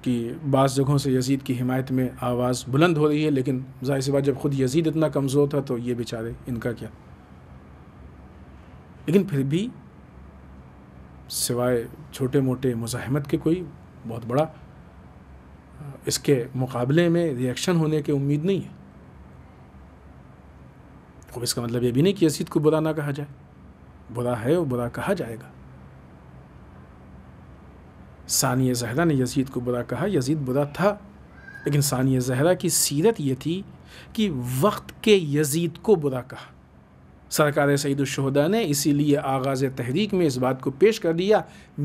कि बास जगहों से यजीद की हिमायत में आवाज़ बुलंद हो रही है लेकिन जाहिर सी बात जब खुद यजीद इतना कमज़ोर था तो ये बेचारे इनका क्या लेकिन फिर भी सिवाय छोटे मोटे मुजाहमत के कोई बहुत बड़ा इसके मुकाबले में रिएक्शन होने की उम्मीद नहीं है अब इसका मतलब ये भी नहीं कि यजीद को बुरा ना कहा जाए बुरा है और बुरा कहा जाएगा सानिया जहरा ने यजीद को बुरा कहा यजीद बुरा था लेकिन सानिया जहरा की सीरत ये थी कि वक्त के यजीद को बुरा कहा सरकार शहदा ने इसीलिए आगाज़ तहरीक में इस बात को पेश कर दिया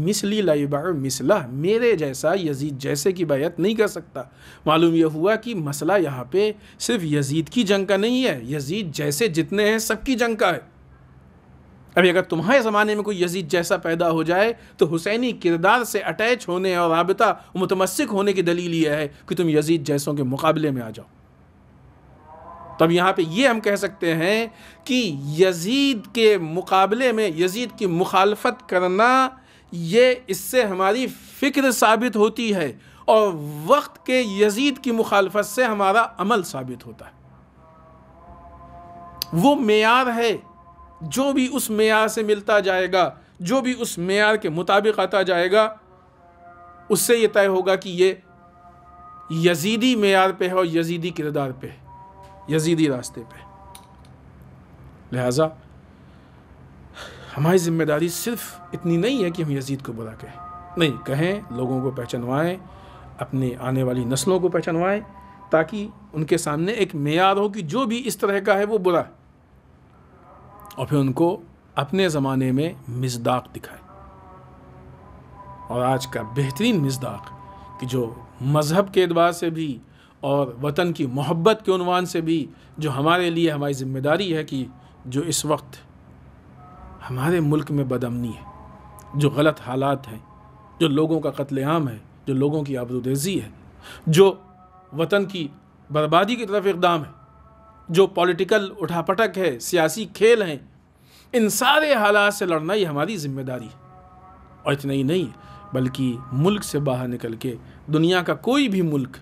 मिसली लबा मिसला मेरे जैसा यजीद जैसे की बायत नहीं कर सकता मालूम यह हुआ कि मसला यहाँ पे सिर्फ यजीद की जंग का नहीं है यजीद जैसे जितने हैं सबकी जंग का है अभी अगर तुम्हारे ज़माने में कोई यजीद जैसा पैदा हो जाए तो हुसैनी किरदार से अटैच होने और रबता मुतमसिक होने की दलील यह है कि तुम यजीद जैसों के मुकाबले में आ जाओ तब तो यहाँ पे ये हम कह सकते हैं कि यजीद के मुकाबले में यजीद की मुखालफत करना ये इससे हमारी फ़िक्र साबित होती है और वक्त के यजीद की मुखालफत से हमारा अमल साबित होता है वो मैार है जो भी उस मैार से मिलता जाएगा जो भी उस मैार के मुताबिक आता जाएगा उससे ये तय होगा कि ये यजीदी मेयार पे है और यजीदी किरदार पे है यजीदी रास्ते पे लिहाजा हमारी जिम्मेदारी सिर्फ इतनी नहीं है कि हम यजीद को बुरा कहें नहीं कहें लोगों को पहचानवाएं अपने आने वाली नस्लों को पहचानवाएं ताकि उनके सामने एक मैार हो कि जो भी इस तरह का है वो बुरा और फिर उनको अपने ज़माने में मजदाक दिखाए और आज का बेहतरीन मजदाक कि जो मज़हब के अतबार से भी और वतन की मोहब्बत के उनवान से भी जो हमारे लिए हमारी ज़िम्मेदारी है कि जो इस वक्त हमारे मुल्क में बदमनी है जो गलत हालात हैं जो लोगों का कत्लेआम है जो लोगों की आबदोदेजी है जो वतन की बर्बादी की तरफ इकदाम है जो पॉलिटिकल उठापटक है सियासी खेल हैं इन सारे हालात से लड़ना ही हमारी जिम्मेदारी है और इतना ही नहीं बल्कि मुल्क से बाहर निकल के दुनिया का कोई भी मुल्क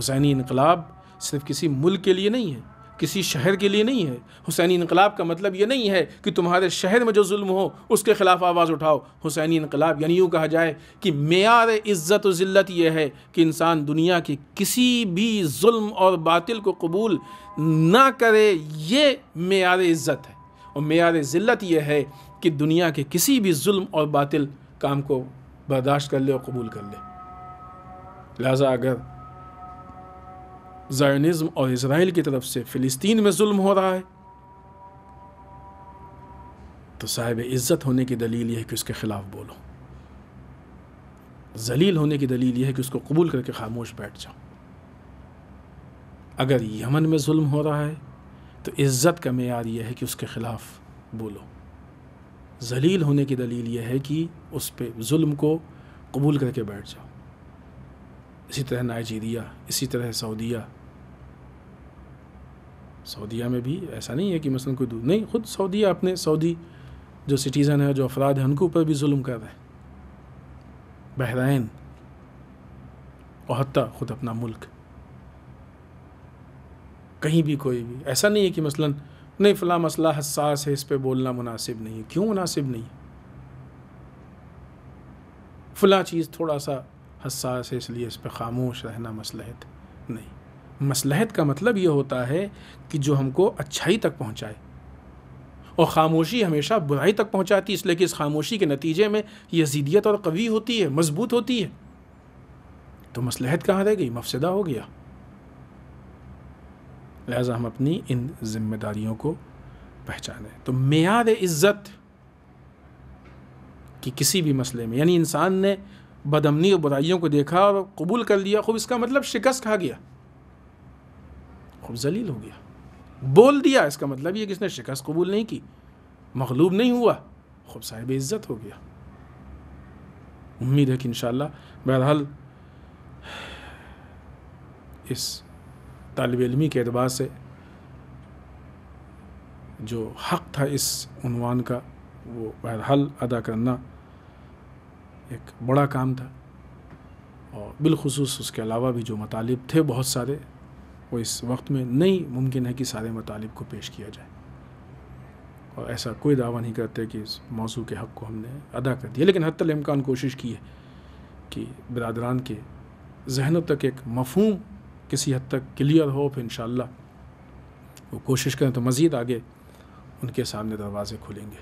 हुसैनी इनकलाब सिर्फ किसी मुल्क के लिए नहीं है किसी शहर के लिए नहीं है हुसैनी इनकलाब का मतलब ये नहीं है कि तुम्हारे शहर में जो जुल्म हो उसके ख़िलाफ़ आवाज़ उठाओ हुसैनी इनकलाब यानी यूँ कहा जाए कि मैार इज़्ज़त ज़िल्त यह है कि इंसान दुनिया के किसी भी जुल्म और बातिल को कबूल ना करे ये मैार इज़्ज़त है और मैार ज़िल्त यह है कि दुनिया के किसी भी जुल्म और बातिल काम को बर्दाश्त कर ले और कबूल कर ले लिहाजा अगर जायनिज़्म और इसराइल की तरफ से फ़िलिस्तीन में जुल्म हो रहा है तो साहिब इज़्ज़त होने की दलील यह है कि उसके ख़िलाफ़ बोलो जलील होने की दलील यह है कि उसको कबूल करके खामोश बैठ जाओ अगर यमन में जुल्म हो रहा है तो इज़्ज़त का मैार यह है कि उसके ख़िलाफ़ बोलो जलील होने की दलील यह है कि उस पर जुल्म को कबूल करके बैठ जाओ इसी तरह नाइजीरिया इसी तरह सऊदिया सऊदीया में भी ऐसा नहीं है कि मसलन कोई दूध नहीं खुद सऊदी अपने सऊदी जो सिटीज़न है जो अफराद हैं उनके ऊपर भी जुल्म कर रहे हैं बहराइन और खुद अपना मुल्क कहीं भी कोई भी ऐसा नहीं है कि मसलन नहीं फ़ला मसला हसास है इस पर बोलना मुनासिब नहीं है क्यों मुनासिब नहीं है फ़ला चीज़ थोड़ा सा हसास है इसलिए इस पर खामोश रहना मसलहत है मसलहत का मतलब ये होता है कि जो हमको अच्छाई तक पहुँचाए और ख़ामोशी हमेशा बुराई तक पहुँचाती है इसलिए कि इस खामोशी के नतीजे में यजीदियत और कवी होती है मजबूत होती है तो मसलहत कहाँ रह गई मफसदा हो गया लिहाजा हम अपनी इन जिम्मेदारियों को पहचानें तो मैार इज़्ज़त कि किसी भी मसले में यानी इंसान ने बदमनी और बुराइयों को देखा और कबूल कर लिया खूब इसका मतलब शिकस्त खा गया खूब जलील हो गया बोल दिया इसका मतलब ये किसने शिकस्त कबूल नहीं की मखलूब नहीं हुआ खूब साहिब इज़्ज़त हो गया उम्मीद है कि इन बहरहाल इस तालब इलमी के अतबार से जो हक़ था इस उनवान का वो बहरहाल अदा करना एक बड़ा काम था और बिलखसूस उसके अलावा भी जो मतालब थे बहुत सारे वो इस वक्त में नहीं मुमकिन है कि सारे मतालब को पेश किया जाए और ऐसा कोई दावा नहीं करते कि इस मौजू के हक़ को हमने अदा कर दिया लेकिन हतमकान इम्कान कोशिश की है कि बरदरान के जहनों तक एक मफहम किसी हद तक क्लियर हो फिर इन वो कोशिश करें तो मज़ीद आगे उनके सामने दरवाज़े खुलेंगे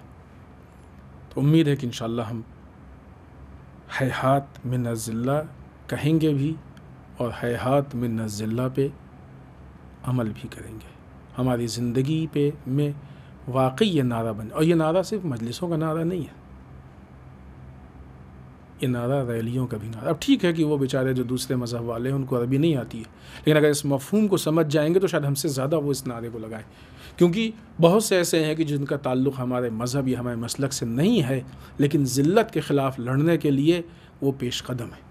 तो उम्मीद है कि इन हम हयात में नज़िल्ला कहेंगे भी और हयात में नज़िल्ला पे अमल भी करेंगे हमारी ज़िंदगी पे में वाकई ये नारा बने और ये नारा सिर्फ मजलिसों का नारा नहीं है ये नारा रैलियों का भी नारा अब ठीक है कि वो बेचारे जो दूसरे मज़हब वाले हैं उनको अरबी नहीं आती है लेकिन अगर इस मफहूम को समझ जाएंगे तो शायद हमसे ज़्यादा वो इस नारे को लगाएं क्योंकि बहुत से ऐसे हैं कि जिनका ताल्लुक़ हमारे मज़हब या हमारे मसलक से नहीं है लेकिन ज़िल्लत के ख़िलाफ़ लड़ने के लिए वो पेश कदम है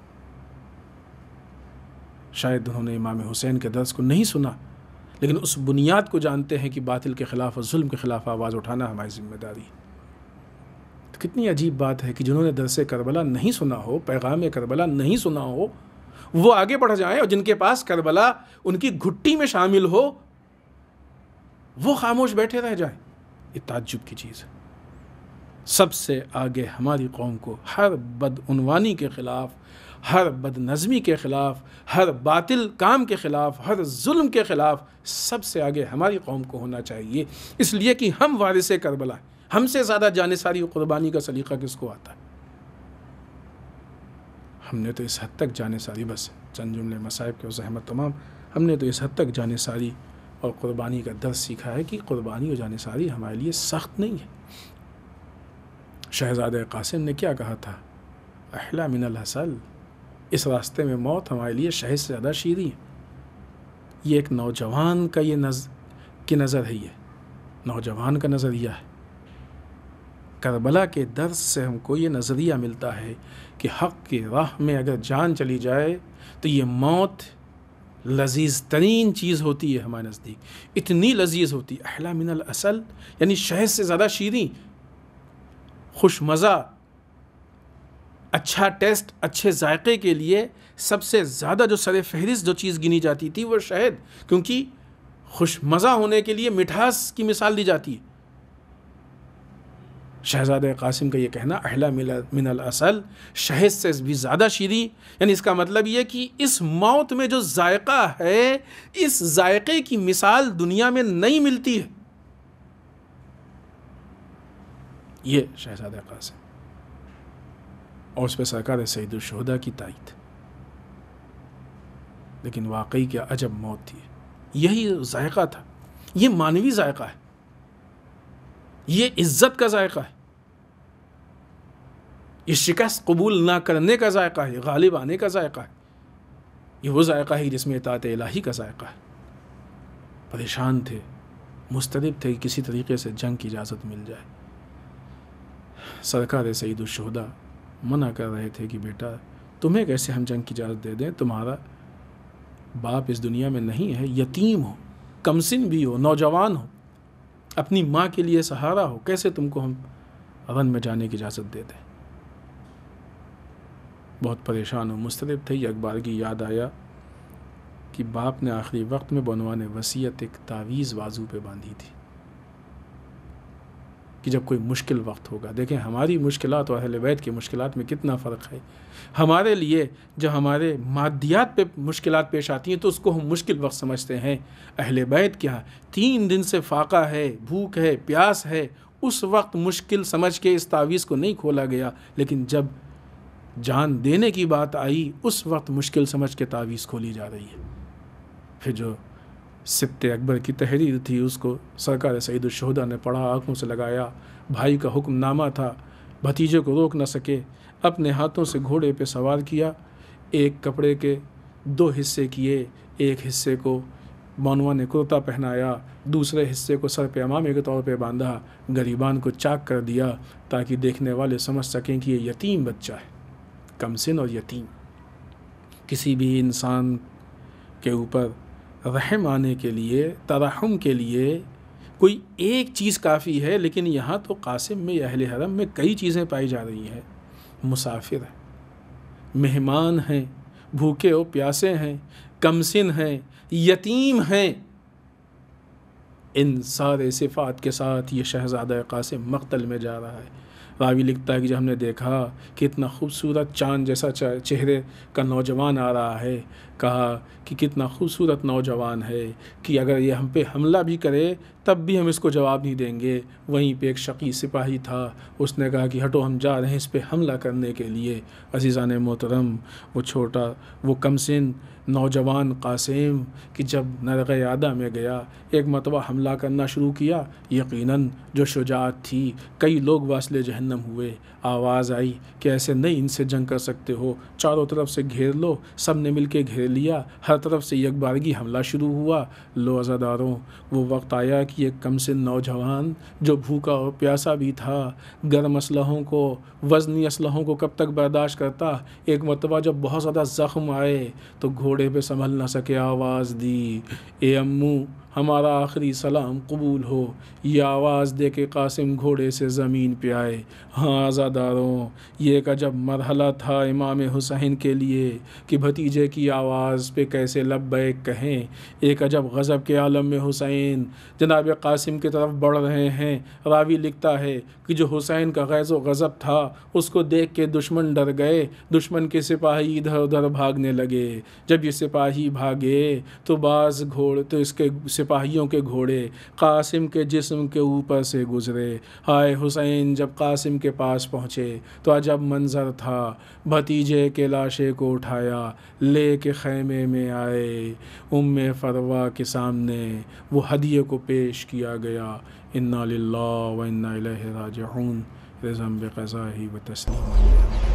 शायद उन्होंने इमाम हुसैन के दर्स को नहीं सुना लेकिन उस बुनियाद को जानते हैं कि बातिल के ख़िलाफ़ और जुल्म के ख़िलाफ़ आवाज़ उठाना हमारी ज़िम्मेदारी तो कितनी अजीब बात है कि जिन्होंने दरस करबला नहीं सुना हो पैगाम करबला नहीं सुना हो वो आगे बढ़ जाएं और जिनके पास करबला उनकी घुट्टी में शामिल हो वो खामोश बैठे रह जाएं ये ताज्जुब की चीज़ है सबसे आगे हमारी कौम को हर बदनवानी के ख़िलाफ़ हर बदनज़मी के ख़िलाफ़ हर बातिल काम के ख़िलाफ़ हर जुल्म के ख़िलाफ़ सबसे आगे हमारी कौम को होना चाहिए इसलिए कि हम वारिस करबला हैं हमसे ज़्यादा जाने सारी क़ुरबानी का सलीका किसको आता है हमने तो इस हद तक जाने सारी बस चंद जुमले मसाइब के जहमत तमाम हमने तो इस हद तक जाने सारी और क़ुरबानी का दर्द सीखा है कि क़ुरबानी और जाने सारी हमारे लिए सख्त नहीं है शहजाद कासिम ने क्या कहा था अहला मिनल हसल इस रास्ते में मौत हमारे लिए शहद से ज़्यादा शीरी है ये एक नौजवान का ये नज की नज़र है ये नौजवान का नज़रिया है करबला के दर्द से हमको ये नज़रिया मिलता है कि हक़ की राह में अगर जान चली जाए तो ये मौत लजीज़ तरीन चीज़ होती है हमारे नज़दीक इतनी लजीज़ होती है अहला मिनल असल यानी शहद से ज़्यादा शीरी खुश मज़ा अच्छा टेस्ट अच्छे जायके के लिए सबसे ज़्यादा जो सर फहरिस्त जो चीज़ गिनी जाती थी वो शहद क्योंकि खुश मज़ा होने के लिए मिठास की मिसाल दी जाती है शहजाद कासिम का ये कहना अहला मिला मिनल असल शहद से भी ज़्यादा शीरी यानी इसका मतलब ये कि इस मौत में जो जायका है इस जायके की मिसाल दुनिया में नहीं मिलती है ये शहजाद कासिम और उस पर सरकार शहदा की तायद लेकिन वाकई क्या अजब मौत थी यही जायका था ये मानवी जायका है ये इज्जत का जायका है ये शिकस्त कबूल ना करने का जायका है गालिब आने का जायका है ये वो जायका है जिसमें इतात इलाही का जायका है परेशान थे मुस्तरब थे कि किसी तरीके से जंग की इजाज़त मिल जाए सरकार सईदुलशहदा मना कर रहे थे कि बेटा तुम्हें कैसे हम जंग की इजाज़त दे दें तुम्हारा बाप इस दुनिया में नहीं है यतीम हो कमसिन भी हो नौजवान हो अपनी माँ के लिए सहारा हो कैसे तुमको हम रन में जाने की इजाज़त दे दें बहुत परेशान हो मुस्तरब थे अखबार की याद आया कि बाप ने आखिरी वक्त में बनवाने वसीयत एक तावीज़ बाजू पे बांधी थी कि जब कोई मुश्किल वक्त होगा देखें हमारी मुश्किल और अहल वैद की मुश्किल में कितना फ़र्क है हमारे लिए जब हमारे मादियात पे मुश्किल पेश आती हैं तो उसको हम मुश्किल वक्त समझते हैं अहल वैद के यहाँ तीन दिन से फाका है भूख है प्यास है उस वक्त मुश्किल समझ के इस तावीज़ को नहीं खोला गया लेकिन जब जान देने की बात आई उस वक्त मुश्किल समझ के तावीज़ खोली जा रही है फिर जो सिप्त अकबर की तहरीर थी उसको सरकार सईद शहदा ने पढ़ा आँखों से लगाया भाई का हुक्मनामा था भतीजे को रोक न सके अपने हाथों से घोड़े पर सवार किया एक कपड़े के दो हिस्से किए एक हिस्से को मानवा ने कुर्ता पहनाया दूसरे हिस्से को सर पे अमामे के तौर पे बांधा गरीबान को चाक कर दिया ताकि देखने वाले समझ सकें कि ये यतीम बच्चा है कमसिन और यतीम किसी भी इंसान के ऊपर रहम आने के लिए तरहम के लिए कोई एक चीज़ काफ़ी है लेकिन यहाँ तो कासिम में अहल हरम में कई चीज़ें पाई जा रही हैं मुसाफिर हैं मेहमान हैं भूखे और प्यासे हैं कमसिन हैं यतीम हैं इन सारे सिफात के साथ ये शहज़ादा कासिम मक्तल में जा रहा है रावी लिखता है कि जब हमने देखा कि इतना खूबसूरत चांद जैसा चेहरे का नौजवान आ रहा है कहा कि कितना खूबसूरत नौजवान है कि अगर ये हम पे हमला भी करे तब भी हम इसको जवाब नहीं देंगे वहीं पे एक शकी सिपाही था उसने कहा कि हटो हम जा रहे हैं इस पर हमला करने के लिए अजीज़ान मोहतरम वो छोटा वो कमसिन नौजवान कासिम कि जब नरग यादा में गया एक मतबा हमला करना शुरू किया यकीनन जो शुजात थी कई लोग वासले जहन्नम हुए आवाज़ आई कि ऐसे नहीं इनसे जंग कर सकते हो चारों तरफ से घेर लो सब ने मिल घेर लिया हर तरफ से यकबारगी हमला शुरू हुआ लो अज़ादारों वो वक्त आया कि ये से नौजवान जो भूखा और प्यासा भी था गर्म असलहों को वज़नी असलहों को कब तक बर्दाश्त करता एक मरतबा जब बहुत ज़्यादा ज़ख्म आए तो घोड़े पे संभल ना सके आवाज़ दी ए अम्मू हमारा आखिरी सलाम कबूल हो ये आवाज़ दे के कासिम घोड़े से ज़मीन पे आए हाँ आज़ादारों ये एक जब मरहला था इमाम हुसैन के लिए कि भतीजे की आवाज़ पे कैसे लब्बैक कहें एक अजब गज़ब के आलम में हुसैन जनाब कासिम की तरफ बढ़ रहे हैं रावी लिखता है कि जो हुसैन का गैज़ गज़ब था उसको देख के दुश्मन डर गए दुश्मन के सिपाही इधर उधर भागने लगे जब ये सिपाही भागे तो बाज़ घोड़ तो इसके सिपाहियों के घोड़े कासिम के जिस्म के ऊपर से गुजरे हाय हुसैन जब कासिम के पास पहुँचे तो अजब मंज़र था भतीजे के लाशे को उठाया ले के खैमे में आए उम फरवा के सामने वो हदिये को पेश किया गया इन्ना लिल्लाह व इन्ना इलैहि राजिऊन रिज़म बिक़ज़ाही व तस्लीम